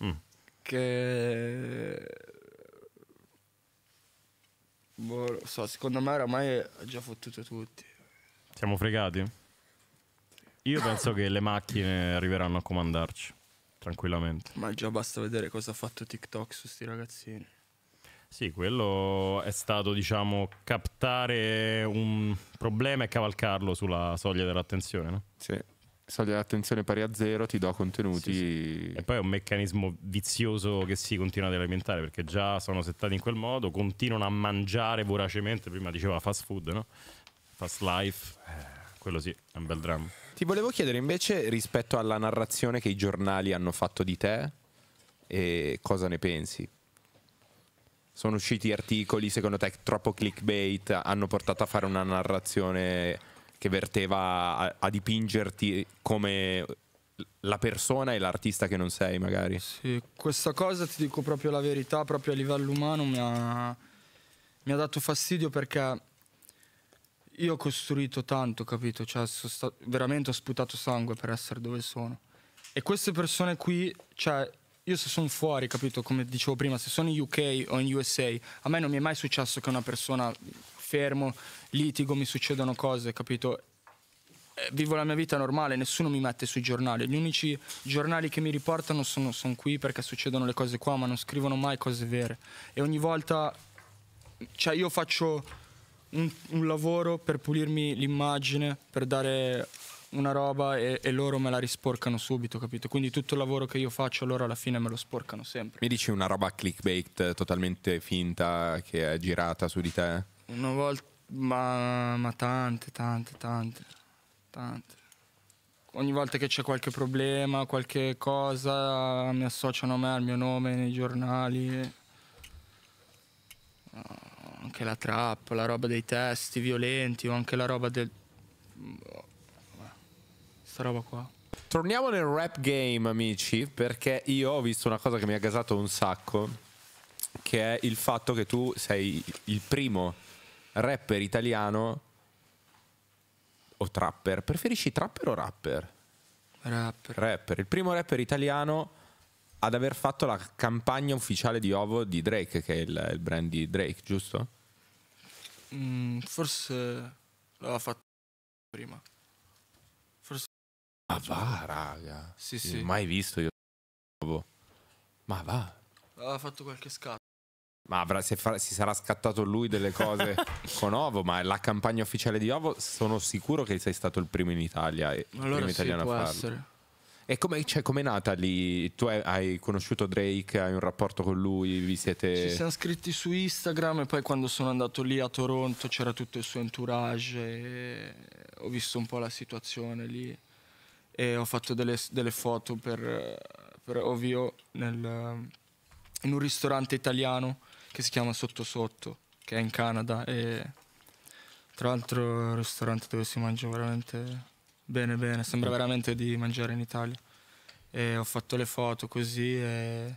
Mm. Che... Boh, so, secondo me oramai ha già fottuto tutti. Siamo fregati? Io penso che le macchine arriveranno a comandarci tranquillamente. Ma già basta vedere cosa ha fatto TikTok su sti ragazzini. Sì, quello è stato, diciamo, captare un problema e cavalcarlo sulla soglia dell'attenzione, no? Sì. Soglia dell'attenzione pari a zero, ti do contenuti. Sì, sì. E poi è un meccanismo vizioso che si continua ad alimentare perché già sono settati in quel modo, continuano a mangiare voracemente. Prima diceva fast food, no? Fast life, eh, quello sì, è un bel dramma. Ti volevo chiedere invece rispetto alla narrazione che i giornali hanno fatto di te, e cosa ne pensi? Sono usciti articoli, secondo te troppo clickbait, hanno portato a fare una narrazione che verteva a, a dipingerti come la persona e l'artista che non sei magari? Sì, questa cosa ti dico proprio la verità, proprio a livello umano mi ha, mi ha dato fastidio perché io ho costruito tanto, capito? Cioè, stato, veramente ho sputato sangue per essere dove sono. E queste persone qui, cioè, io se sono fuori, capito? Come dicevo prima, se sono in UK o in USA, a me non mi è mai successo che una persona fermo, litigo, mi succedono cose, capito? Eh, vivo la mia vita normale, nessuno mi mette sui giornali. Gli unici giornali che mi riportano sono, sono qui perché succedono le cose qua, ma non scrivono mai cose vere. E ogni volta, cioè, io faccio un, un lavoro per pulirmi l'immagine, per dare una roba e, e, loro me la risporcano subito, capito? Quindi tutto il lavoro che io faccio loro alla fine me lo sporcano sempre. Mi dici una roba clickbait eh, totalmente finta che è girata su di te? Una volta, ma, ma tante, tante, tante, tante. Ogni volta che c'è qualche problema, qualche cosa, mi associano a me, al mio nome nei giornali. No ah anche la trap, la roba dei testi violenti o anche la roba del... Sta roba qua. Torniamo nel rap game, amici, perché io ho visto una cosa che mi ha gasato un sacco, che è il fatto che tu sei il primo rapper italiano o trapper. Preferisci trapper o rapper? Rapper. Rapper. Il primo rapper italiano ad aver fatto la campagna ufficiale di Ovo di Drake, che è il, il brand di Drake, giusto? Mm, forse l'aveva fatto prima. Forse... Ma ah, va, raga. Sì, sì. Mai visto io Ovo. Ma va. Aveva fatto qualche scatto. Ma avrà, se fa, si, sarà scattato lui delle cose con Ovo, ma la campagna ufficiale di Ovo sono sicuro che sei stato il primo in Italia e allora il primo italiano sì, a farlo. Essere. E come cioè, è cioè, nata lì? Tu hai, hai, conosciuto Drake, hai un rapporto con lui, vi siete... Ci siamo scritti su Instagram e poi quando sono andato lì a Toronto c'era tutto il suo entourage e ho visto un po' la situazione lì e ho fatto delle, delle foto per, per Ovio nel, in un ristorante italiano che si chiama Sotto Sotto, che è in Canada e tra l'altro è un ristorante dove si mangia veramente Bene, bene, sembra veramente di mangiare in Italia. E ho fatto le foto così e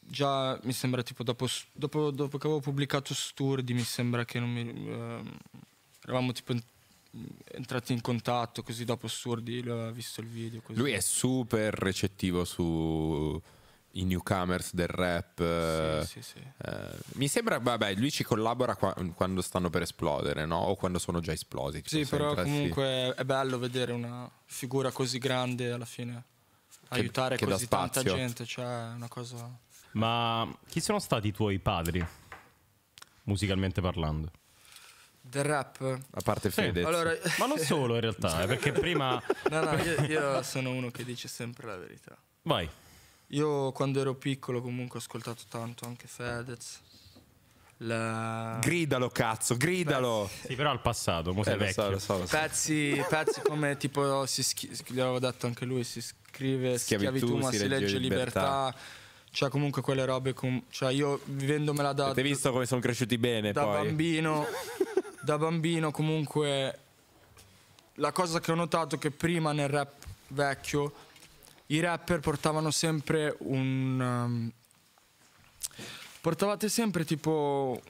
già mi sembra tipo dopo, dopo, dopo che avevo pubblicato Sturdi mi sembra che non mi... Ehm, eravamo tipo entrati in contatto così dopo Sturdi ho visto il video. Così. Lui è super recettivo su i newcomers del rap. Sì, eh, sì, sì. Eh, mi sembra, vabbè, lui ci collabora qua, mm, quando stanno per esplodere, no? O quando sono già esplosi. Sì, però sempre, comunque è bello vedere una figura così grande alla fine che, aiutare che così tanta gente, cioè una cosa... Ma chi sono stati i tuoi padri, musicalmente parlando? Del rap. A parte Fedez. Sì. Allora... Ma non solo in realtà, eh, perché prima... No, no, io, io sono uno che dice sempre la verità. Vai. Io quando ero piccolo comunque ho ascoltato tanto anche Fedez. La... Gridalo, cazzo, gridalo. Pezzi. Sì, però al passato, mo eh, sei eh, vecchio. Lo so, lo so, lo so. Pezzi, pezzi, come tipo, si schi- l'avevo detto anche lui, si scrive schiavitù, schiavitù ma si, si legge, libertà. libertà. Cioè, comunque quelle robe. Com- cioè, io vivendomela da. Avete visto come sono cresciuti bene? Da poi. bambino. da bambino, comunque. La cosa che ho notato è che prima nel rap vecchio i rapper portavano sempre un... Um, portavate sempre tipo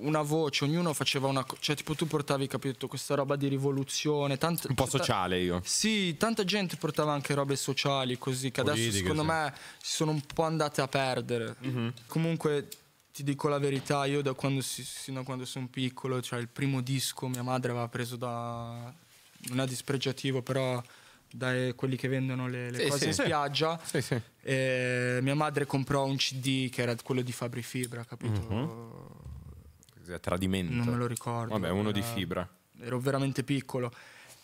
una voce, ognuno faceva una cosa, cioè tipo tu portavi, capito, questa roba di rivoluzione, tanta, un po' sociale io. Sì, tanta gente portava anche robe sociali così che Politiche, adesso secondo sì. me si sono un po' andate a perdere. Mm-hmm. Comunque ti dico la verità, io da quando si, sino a quando sono piccolo, cioè il primo disco mia madre aveva preso da non è dispregiativo, però da quelli che vendono le, le sì, cose sì, in spiaggia. Sì. mia madre comprò un CD che era quello di Fabri Fibra, capito? Mm-hmm. Tradimento. Non me lo ricordo. Vabbè, uno era... di Fibra. Ero veramente piccolo.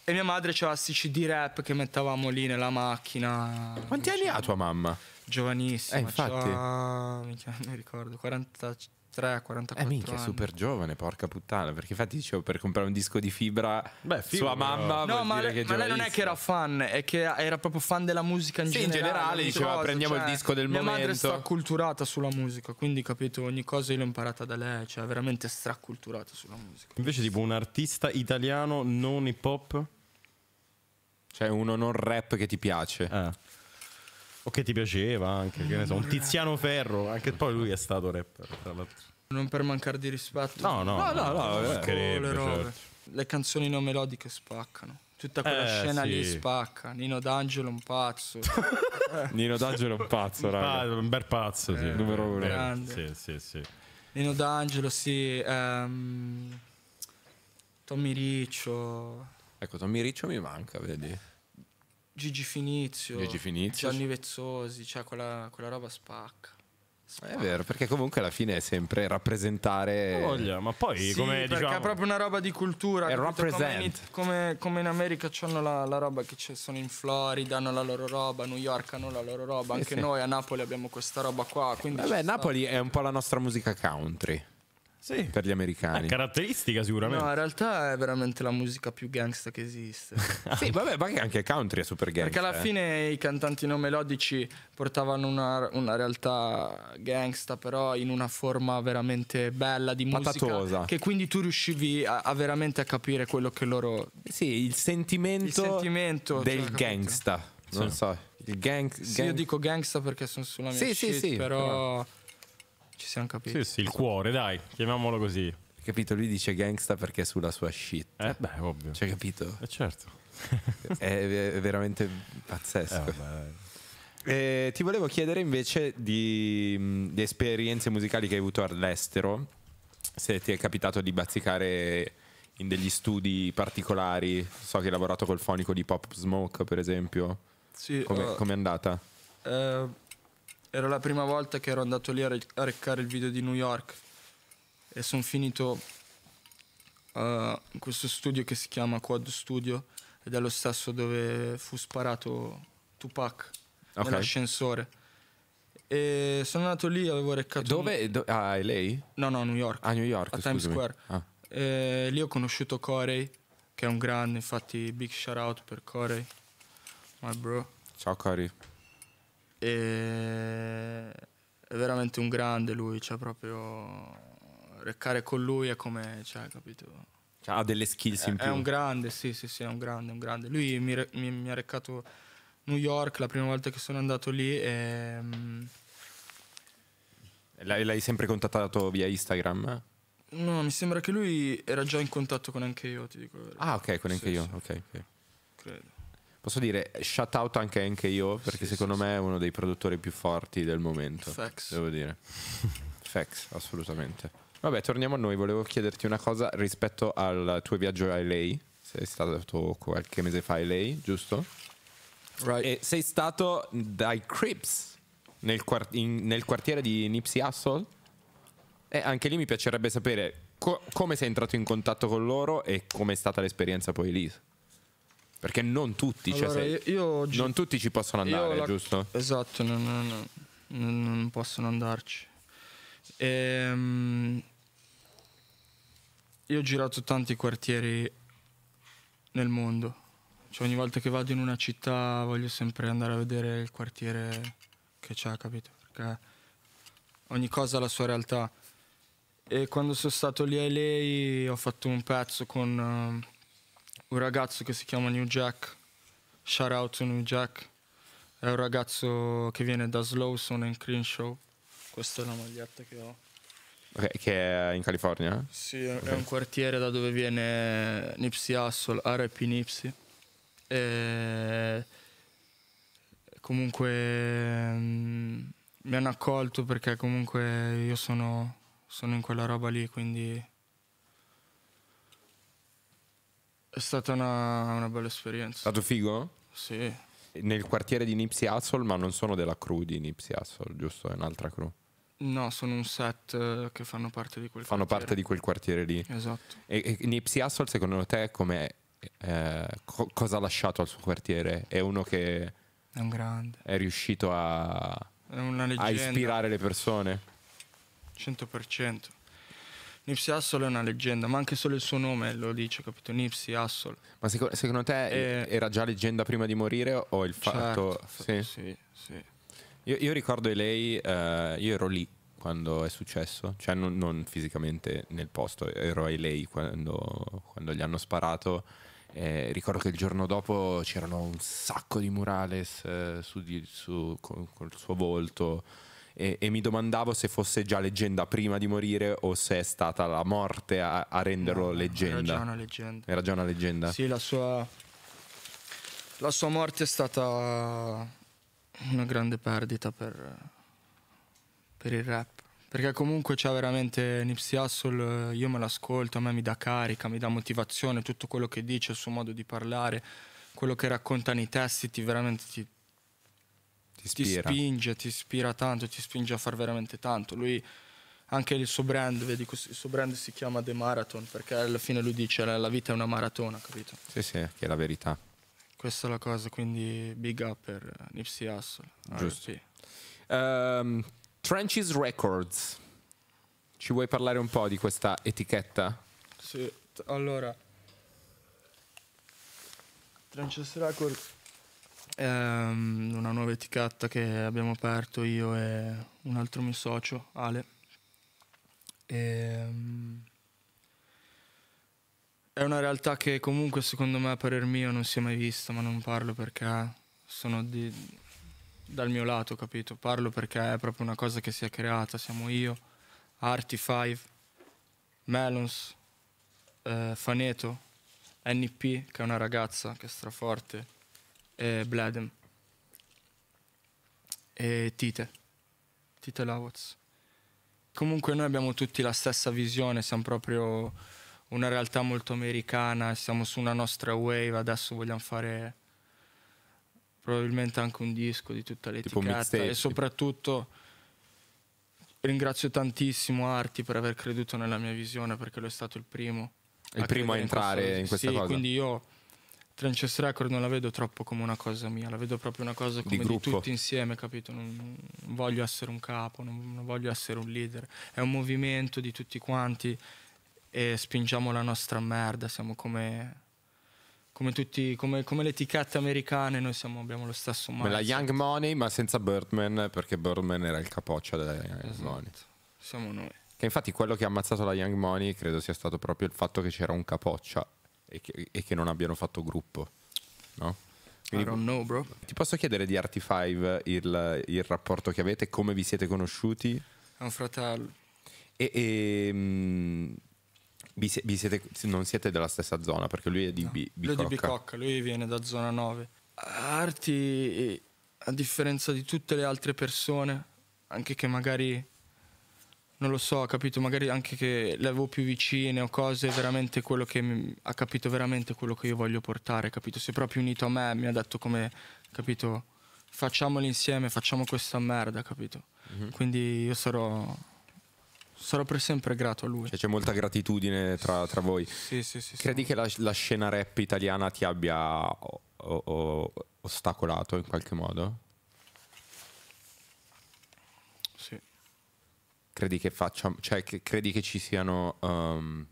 E mia madre c'aveva questi CD rap che mettavamo lì nella macchina. Quanti anni ha tua mamma? Giovanissima. Eh, infatti. C'ha... Non mi ricordo, 40... 43 a 44 eh, minchia, anni. super giovane, porca puttana. Perché infatti dicevo, per comprare un disco di fibra, Beh, fibra, sua mamma no, ma, le, ma lei non è che era fan, è che era proprio fan della musica in sì, generale. in generale diceva, cosa, prendiamo cioè, il disco del mia momento. Mia madre è straculturata sulla musica, quindi capito, ogni cosa io l'ho imparata da lei, cioè veramente stracculturata sulla musica. Invece tipo un artista italiano non hip hop? Cioè uno non rap che ti piace. Eh. O che ti piaceva anche, che ne so, un mm. Tiziano Ferro, anche poi lui è stato rapper, tra l'altro. Non per mancare di rispetto. No, no, no, no, no, no eh, le, certo. le canzoni non melodiche spaccano. Tutta quella eh, scena sì. lì spacca. Nino D'Angelo un pazzo. Nino D'Angelo un pazzo, raga. un bel pazzo, sì. Eh, Numero uno. Sì, sì, sì. Nino D'Angelo, sì. Um, Tommy Riccio. Ecco, Tommy Riccio mi manca, vedi. Gigi Finizio, Gigi Finizio. Gianni Vezzosi, cioè quella, quella roba spacca. spacca. Eh, è vero, perché comunque alla fine è sempre rappresentare. No voglia, ma poi sì, come perché diciamo, è proprio una roba di cultura. Come in, come, come in, America hanno la, la, roba che c'è, sono in Florida, hanno la loro roba, New York hanno la loro roba. Sì, Anche sì. noi a Napoli abbiamo questa roba qua. Vabbè, Napoli sta. è un po' la nostra musica country sì. per gli americani. Una ah, caratteristica sicuramente. No, in realtà è veramente la musica più gangsta che esiste. sì, vabbè, ma anche country è super gangsta. Perché alla eh. fine i cantanti non melodici portavano una, una, realtà gangsta, però in una forma veramente bella di musica. Patatosa. Che quindi tu riuscivi a, a veramente a capire quello che loro... Sì, il sentimento, il sentimento del cioè, gangsta. Non so, il gang, gang... Sì, io dico gangsta perché sono sulla mia sì, shit, sì, sì, però... però ci siamo capiti. Sì, sì, il cuore, dai, chiamiamolo così. Capito? Lui dice gangsta perché è sulla sua shit. Eh beh, ovvio. Cioè, capito? Eh certo. è, è veramente pazzesco. Eh, vabbè. Eh, ti volevo chiedere invece di, di, esperienze musicali che hai avuto all'estero, se ti è capitato di bazzicare in degli studi particolari, so che hai lavorato col fonico di Pop Smoke per esempio, sì, come, uh, eh, è andata? Uh, era la prima volta che ero andato lì a, re- a reccare il video di New York e sono finito uh, in questo studio che si chiama Quad Studio ed è lo stesso dove fu sparato Tupac okay. nell'ascensore. E sono andato lì, avevo recato... Dove? Do- ah, lei? No, no, a New York. A ah, New York, a Times Square. Ah. E lì ho conosciuto Corey, che è un grande, infatti, big shout out per Corey, my bro. Ciao Corey. E è veramente un grande lui, cioè proprio reccare con lui è come, cioè, capito? Cioè, ha delle skills è, in più. È un grande, sì, sì, sì, è un grande, un grande. Lui mi, mi, mi ha reccato New York la prima volta che sono andato lì e... Mm, l'hai sempre contattato via Instagram? No, mi sembra che lui era già in contatto con anche io, ti dico. Ah, ok, con anche io, sì. ok. okay. Credo. Posso dire shout out anche, anche io, perché sì, secondo sì, me sì. è uno dei produttori più forti del momento. Facts. Devo dire. Facts, assolutamente. Vabbè, torniamo a noi. Volevo chiederti una cosa rispetto al tuo viaggio a LA. Sei stato qualche mese fa a LA, giusto? Right. E sei stato dai Crips nel, quart- in, nel quartiere di Nipsey Hussle? E anche lì mi piacerebbe sapere co- come sei entrato in contatto con loro e com'è stata l'esperienza poi lì. Perché non tutti, cioè, allora, cioè, io, io oggi, non tutti ci possono andare, la, giusto? Esatto, non, non, non, non possono andarci. Ehm, io ho girato tanti quartieri nel mondo. Cioè, ogni volta che vado in una città voglio sempre andare a vedere il quartiere che c'è, capito? Perché ogni cosa ha la sua realtà. E quando sono stato lì a lei ho fatto un pezzo con... Uh, un ragazzo che si chiama New Jack, shout out to New Jack, è un ragazzo che viene da Slowson in Crenshaw, questa è la maglietta che ho. Okay, che è in California? Sì, è okay. un quartiere da dove viene Nipsey Hussle, R.P. Nipsey. E comunque mh, mm, mi hanno accolto perché comunque io sono, sono in quella roba lì, quindi È stata una, una bella esperienza. È stato figo? Sì. Nel quartiere di Nipsey Hussle, ma non sono della crew di Nipsey Hussle, giusto? È un'altra crew. No, sono un set eh, che fanno parte di quel fanno quartiere. Fanno parte di quel quartiere lì. Esatto. E, e Nipsey Hussle, secondo te, come eh, co cosa ha lasciato al suo quartiere? È uno che è, un è riuscito a, a ispirare le persone? 100%. Nipsey Hussle è una leggenda, ma anche solo il suo nome lo dice, capito? Nipsey Hussle. Ma seco secondo te e... Eh. era già leggenda prima di morire o il certo, fatto... Certo, sì, sì. sì. Io, io, ricordo lei, uh, io ero lì quando è successo, cioè non, non fisicamente nel posto, ero a lei quando, quando gli hanno sparato. Eh, ricordo che il giorno dopo c'erano un sacco di murales eh, su, su, con, col suo volto e, e, mi domandavo se fosse già leggenda prima di morire o se è stata la morte a, a renderlo no, leggenda. Era già una leggenda. Era già una leggenda. Sì, la sua, la sua morte è stata una grande perdita per, per il rap. Perché comunque c'è veramente Nipsey Hussle, io me l'ascolto, a me mi dà carica, mi dà motivazione, tutto quello che dice, il suo modo di parlare, quello che racconta nei testi ti veramente ti, ti, ti, spinge, ti ispira tanto, ti spinge a fare veramente tanto. Lui, anche il suo brand, vedi, il suo brand si chiama The Marathon perché alla fine lui dice la vita è una maratona, capito? Sì, sì, che è la verità. Questa è la cosa, quindi big up per Nipsey Hussle. Ah, Giusto. Um, Trenches Records. Ci vuoi parlare un po' di questa etichetta? Sì, allora... Trenches Records ehm, una nuova etichetta che abbiamo aperto io e un altro mio socio, Ale. E, ehm, è una realtà che comunque secondo me a parer mio non si è mai vista, ma non parlo perché sono di, dal mio lato, capito? Parlo perché è proprio una cosa che si è creata, siamo io, Arti5, Melons, eh, Faneto, NP che è una ragazza che è straforte e Bladem e Tite, Tite Lavoz. Comunque noi abbiamo tutti la stessa visione, siamo proprio una realtà molto americana, siamo su una nostra wave, adesso vogliamo fare probabilmente anche un disco di tutta l'etichetta e soprattutto ringrazio tantissimo Arti per aver creduto nella mia visione perché lui è stato il primo. Il primo a entrare in questa sì, cosa. Quindi io Trenches Record non la vedo troppo come una cosa mia, la vedo proprio una cosa come di, di tutti insieme, capito? Non, non, voglio essere un capo, non, non voglio essere un leader, è un movimento di tutti quanti e spingiamo la nostra merda, siamo come come, tutti, come, come le etichette americane, noi siamo, abbiamo lo stesso male. La Young Money, ma senza Birdman, perché Birdman era il capoccia della Young esatto. Money. Siamo noi. Che infatti quello che ha ammazzato la Young Money credo sia stato proprio il fatto che c'era un capoccia e che, e che non abbiano fatto gruppo, no? Quindi, know, bro. Ti posso chiedere di Artify il, il, rapporto che avete, come vi siete conosciuti? È un fratello. E, e mh, mm, vi, vi siete, non siete della stessa zona perché lui è di no. B- Bicocca. Lui è di Bicocca, lui viene da zona 9. Arti, a differenza di tutte le altre persone, anche che magari non lo so, ha capito magari anche che le avevo più vicine o cose, veramente quello che mi, ha capito veramente quello che io voglio portare, capito? Si è proprio unito a me, mi ha detto come, capito? Facciamolo insieme, facciamo questa merda, capito? Mm-hmm. Quindi io sarò sarò per sempre grato a lui. Cioè, c'è molta gratitudine tra, tra voi. Sì, sì, sì, Credi che la, la, scena rap italiana ti abbia o, o, ostacolato in qualche modo? credi che faccia, cioè che credi che ci siano... Um,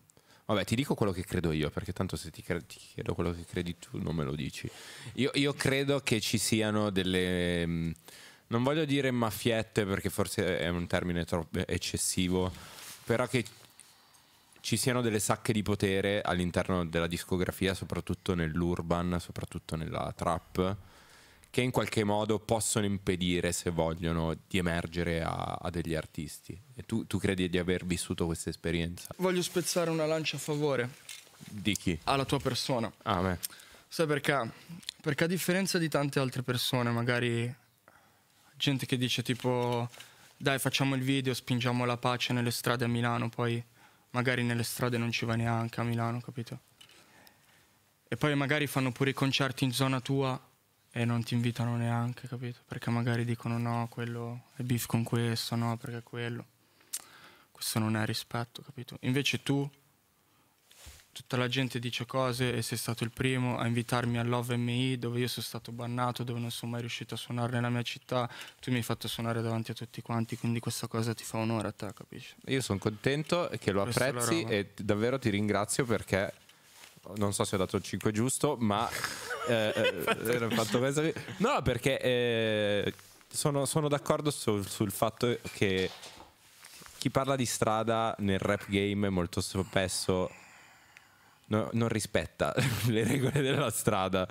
vabbè, ti dico quello che credo io, perché tanto se ti, cre- ti chiedo quello che credi tu non me lo dici. Io, io credo che ci siano delle... Mh, mm, non voglio dire mafiette perché forse è un termine troppo eccessivo, però che ci siano delle sacche di potere all'interno della discografia, soprattutto nell'urban, soprattutto nella trap, che in qualche modo possono impedire, se vogliono, di emergere a, a degli artisti. E tu, tu credi di aver vissuto questa esperienza? Voglio spezzare una lancia a favore. Di chi? Alla tua persona. Ah, a me. Sai perché? Perché a differenza di tante altre persone, magari gente che dice tipo dai facciamo il video, spingiamo la pace nelle strade a Milano, poi magari nelle strade non ci va neanche a Milano, capito? E poi magari fanno pure i concerti in zona tua e non ti invitano neanche, capito? Perché magari dicono no, quello è beef con questo, no, perché quello. Questo non è rispetto, capito? Invece tu, tutta la gente dice cose e sei stato il primo a invitarmi all'OVMI dove io sono stato bannato, dove non sono mai riuscito a suonare nella mia città, tu mi hai fatto suonare davanti a tutti quanti, quindi questa cosa ti fa onore a te, capisci? Io sono contento che lo Questa apprezzi e davvero ti ringrazio perché non so se ho dato il 5 giusto, ma eh, eh fatto pensare... No, perché eh, sono, sono, d'accordo sul, sul fatto che chi parla di strada nel rap game molto spesso No, non rispetta le regole della strada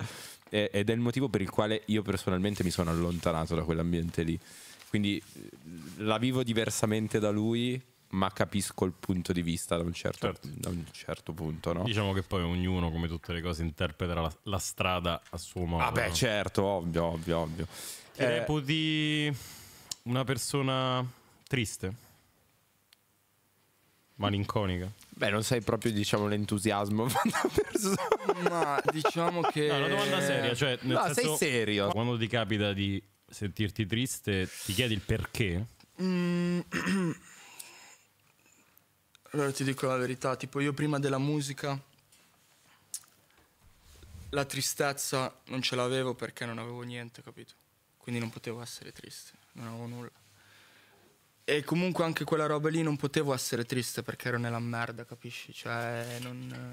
e, ed è il motivo per il quale io personalmente mi sono allontanato da quell'ambiente lì. Quindi eh, la vivo diversamente da lui ma capisco il punto di vista da un certo, certo. Da un certo punto. No? Diciamo che poi ognuno, come tutte le cose, interpreta la, la strada a suo modo. Vabbè, ah no? certo, ovvio, ovvio, ovvio. Ti eh... reputi una persona triste? Malinconica? Beh, non sai proprio, diciamo, l'entusiasmo Ma diciamo che... No, una domanda seria, cioè... Nel no, senso, sei serio. Quando ti capita di sentirti triste, ti chiedi il perché? Mm Allora ti dico la verità, tipo io prima della musica la tristezza non ce l'avevo perché non avevo niente, capito? Quindi non potevo essere triste, non avevo nulla. E comunque anche quella roba lì non potevo essere triste perché ero nella merda, capisci? Cioè, non,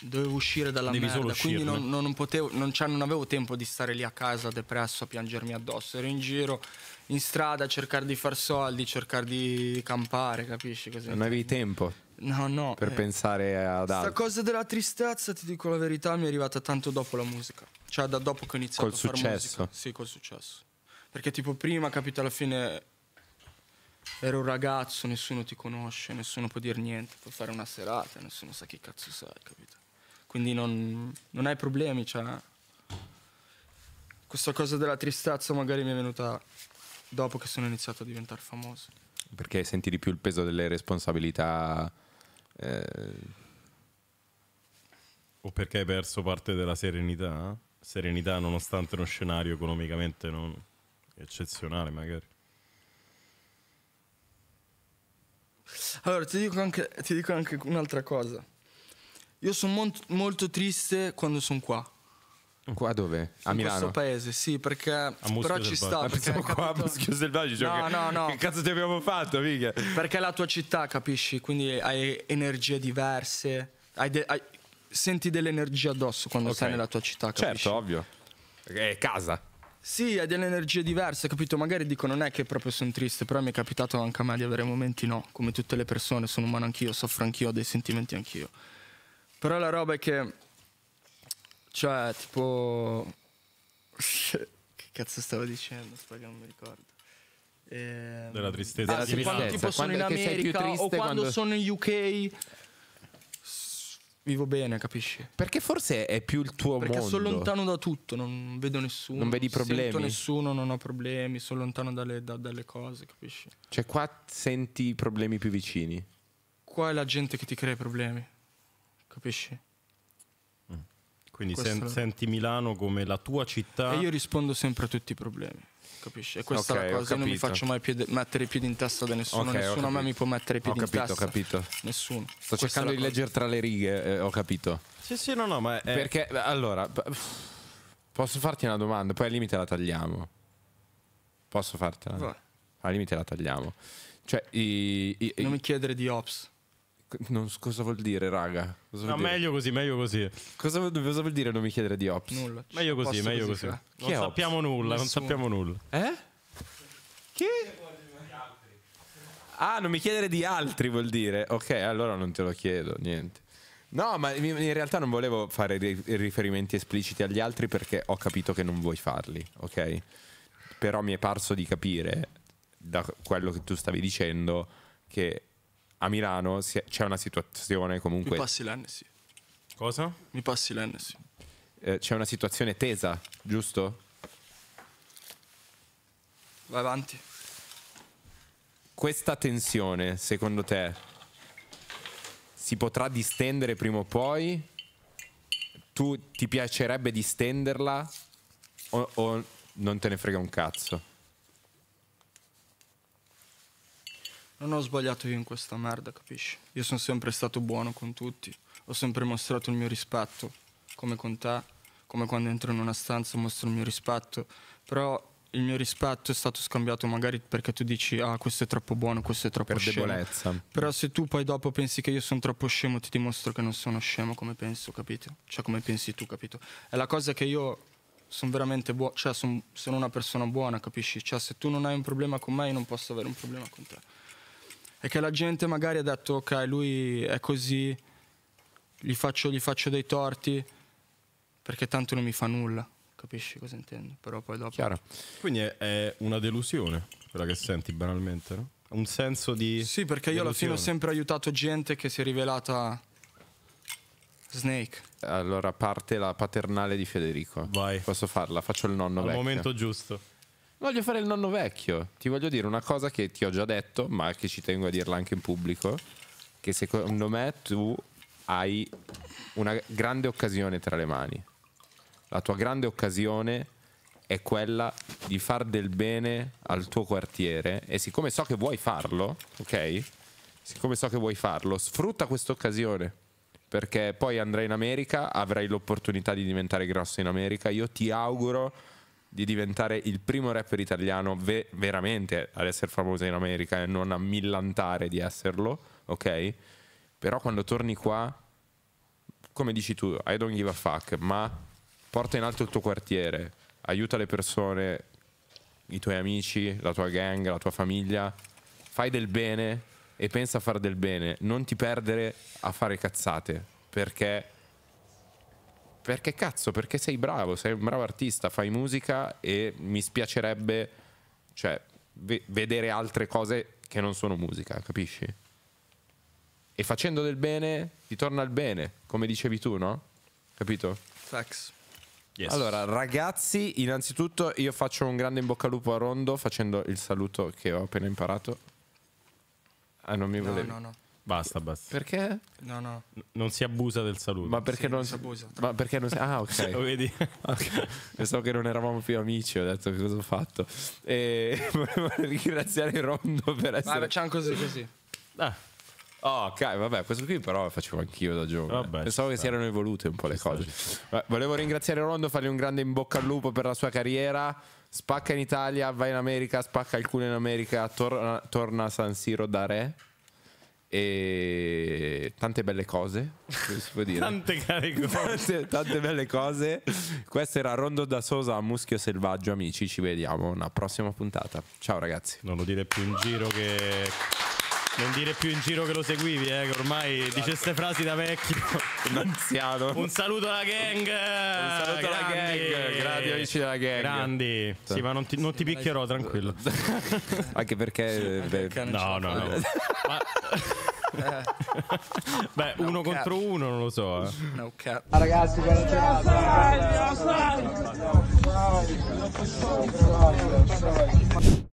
dovevo uscire dalla Devi merda, quindi non, non, non, potevo, cioè, non, avevo tempo di stare lì a casa depresso a piangermi addosso, ero in giro, in strada, a cercare di far soldi, cercare di campare, capisci? Così. Non avevi tempo? No, no. Per eh, pensare ad altro. Questa cosa della tristezza, ti dico la verità, mi è arrivata tanto dopo la musica, cioè da dopo che ho iniziato col a fare musica. Col successo? Sì, col successo. Perché tipo prima, capito, alla fine Ero un ragazzo, nessuno ti conosce, nessuno può dire niente, puoi fare una serata, nessuno sa chi cazzo sei, capito? Quindi non, non hai problemi, cioè... Questa cosa della tristezza magari mi è venuta dopo che sono iniziato a diventare famoso. Perché senti di più il peso delle responsabilità... Eh... O perché hai perso parte della serenità? Serenità nonostante uno scenario economicamente non eccezionale magari. Allora, ti dico anche, ti dico anche un'altra cosa. Io sono mont- molto triste quando sono qua. Qua dove? A in Milano. questo paese, sì, perché a però ci sta. Ma perché siamo capito... qua a Muschio Selvaggio. Diciamo cioè no, no, no. Che cazzo ti abbiamo fatto, mica? Perché è la tua città, capisci? Quindi hai energie diverse. Hai de- hai... Senti dell'energia addosso quando okay. stai nella tua città, capisci? Certo, ovvio. È casa. Sì, è delle energie diverse, capito? Magari dico non è che proprio sono triste, però mi è capitato anche a me di avere momenti no, come tutte le persone, sono umano anch'io, soffro anch'io, ho dei sentimenti anch'io. Però la roba è che cioè, tipo che cazzo stavo dicendo? Spero non mi ricordo. Eh... Della tristezza, ah, sì, quando, tipo, sono in America o quando, quando sono in UK vivo bene, capisci? Perché forse è più il tuo Perché mondo. sono lontano da tutto, non vedo nessuno. Non vedi problemi. Non nessuno, non ho problemi, sono lontano dalle, da, dalle cose, capisci? Cioè qua senti i problemi più vicini. Qua è la gente che ti crea i problemi, capisci? Quindi sen- la... senti Milano come la tua città. E io rispondo sempre a tutti i problemi. Capisci? E questa okay, è la cosa. Io non mi faccio mai piede- mettere i piedi in testa da nessuno. Okay, nessuno a me mi può mettere i piedi ho capito, in testa. Ho capito. Nessuno. Sto questa cercando di leggere tra le righe, eh, ho capito. Sì, sì, no, no, ma. È... Perché allora. Posso farti una domanda? Poi al limite la tagliamo. Posso fartela? Vai. Al limite la tagliamo. Cioè, i, i, non i... mi chiedere di ops. Non, cosa vuol dire, raga? Cosa no, dire? meglio così, meglio così. Cosa, cosa, vuol dire non mi chiedere di Ops? Nulla. Meglio così, meglio così. così. Non sappiamo Ops? nulla, Nessuno. non sappiamo nulla. Eh? Che? Ah, non mi chiedere di altri vuol dire. Ok, allora non te lo chiedo, niente. No, ma in realtà non volevo fare riferimenti espliciti agli altri perché ho capito che non vuoi farli, ok? Però mi è parso di capire da quello che tu stavi dicendo che a Milano c'è una situazione comunque... Mi passi l'Hennessy. Cosa? Mi passi l'Hennessy. Eh, c'è una situazione tesa, giusto? Vai avanti. Questa tensione, secondo te, si potrà distendere prima o poi? Tu ti piacerebbe distenderla o, o non te ne frega un cazzo? non ho sbagliato io in questa merda, capisci? Io sono sempre stato buono con tutti, ho sempre mostrato il mio rispetto, come con te, come quando entro in una stanza mostro il mio rispetto, però il mio rispetto è stato scambiato magari perché tu dici ah questo è troppo buono, questo è troppo per scemo. Debolezza. Però se tu poi dopo pensi che io sono troppo scemo ti dimostro che non sono scemo come penso, capito? Cioè come pensi tu, capito? È la cosa che io sono veramente buono, cioè son, sono una persona buona, capisci? Cioè se tu non hai un problema con me io non posso avere un problema con te è che la gente magari ha detto ok, lui è così, gli faccio, gli faccio dei torti, perché tanto non mi fa nulla. Capisci cosa intendo? Però poi dopo... Chiaro. Quindi è, è una delusione quella che senti banalmente, no? Un senso di... Sì, perché delusione. io alla fine ho sempre aiutato gente che si è rivelata Snake. Allora parte la paternale di Federico. Vai. Posso farla? Faccio il nonno Al vecchio. momento giusto. Voglio fare il nonno vecchio. Ti voglio dire una cosa che ti ho già detto, ma che ci tengo a dirla anche in pubblico. Che secondo me tu hai una grande occasione tra le mani. La tua grande occasione è quella di far del bene al tuo quartiere. E siccome so che vuoi farlo, ok? Siccome so che vuoi farlo, sfrutta questa occasione. Perché poi andrai in America, avrai l'opportunità di diventare grosso in America. Io ti auguro di diventare il primo rapper italiano ve- veramente ad essere famoso in America e non a millantare di esserlo, ok? Però quando torni qua, come dici tu, I don't give a fuck, ma porta in alto il tuo quartiere, aiuta le persone, i tuoi amici, la tua gang, la tua famiglia, fai del bene e pensa a fare del bene, non ti perdere a fare cazzate, perché perché cazzo, perché sei bravo, sei un bravo artista, fai musica e mi spiacerebbe cioè, ve- vedere altre cose che non sono musica, capisci? E facendo del bene ti torna il bene, come dicevi tu, no? Capito? Facts. Yes. Allora, ragazzi, innanzitutto io faccio un grande in bocca al lupo a Rondo facendo il saluto che ho appena imparato. Ah, non mi volevi. No, no, no. Basta, basta. Perché? No, no. non si abusa del saluto. Ma perché sì, non si abusa? Ma perché non si... Ah, ok. Lo vedi? okay. Pensavo che non eravamo più amici, ho detto che cosa ho fatto. E volevo ringraziare Rondo per essere... Ma facciamo così, così. Ah. Oh, ok, vabbè, questo qui però lo facevo anch'io da giovane. Vabbè, Pensavo che sta. si erano evolute un po' le ci cose. Sta, volevo ringraziare Rondo, fargli un grande in bocca al lupo per la sua carriera. Spacca in Italia, va in America, spacca il culo in America, torna, torna a San Siro da re e tante belle cose, si può dire. tante care cose. Tante, tante, belle cose. Questo era Rondo da Sosa a Muschio Selvaggio, amici. Ci vediamo una prossima puntata. Ciao ragazzi. Non lo dire più in giro che... Non dire più in giro che lo seguivi, eh, che ormai esatto. dice queste frasi da vecchio. Un anziano. Un saluto alla gang! Un saluto alla gang! Grazie amici della gang. Grandi. Sì, sì ma non ti, non ti picchierò, tranquillo. Anche perché... Beh, no, no, no. ma... Beh, no uno cap. contro uno non lo so. Eh. No cap. Ah, ragazzi, buona serata.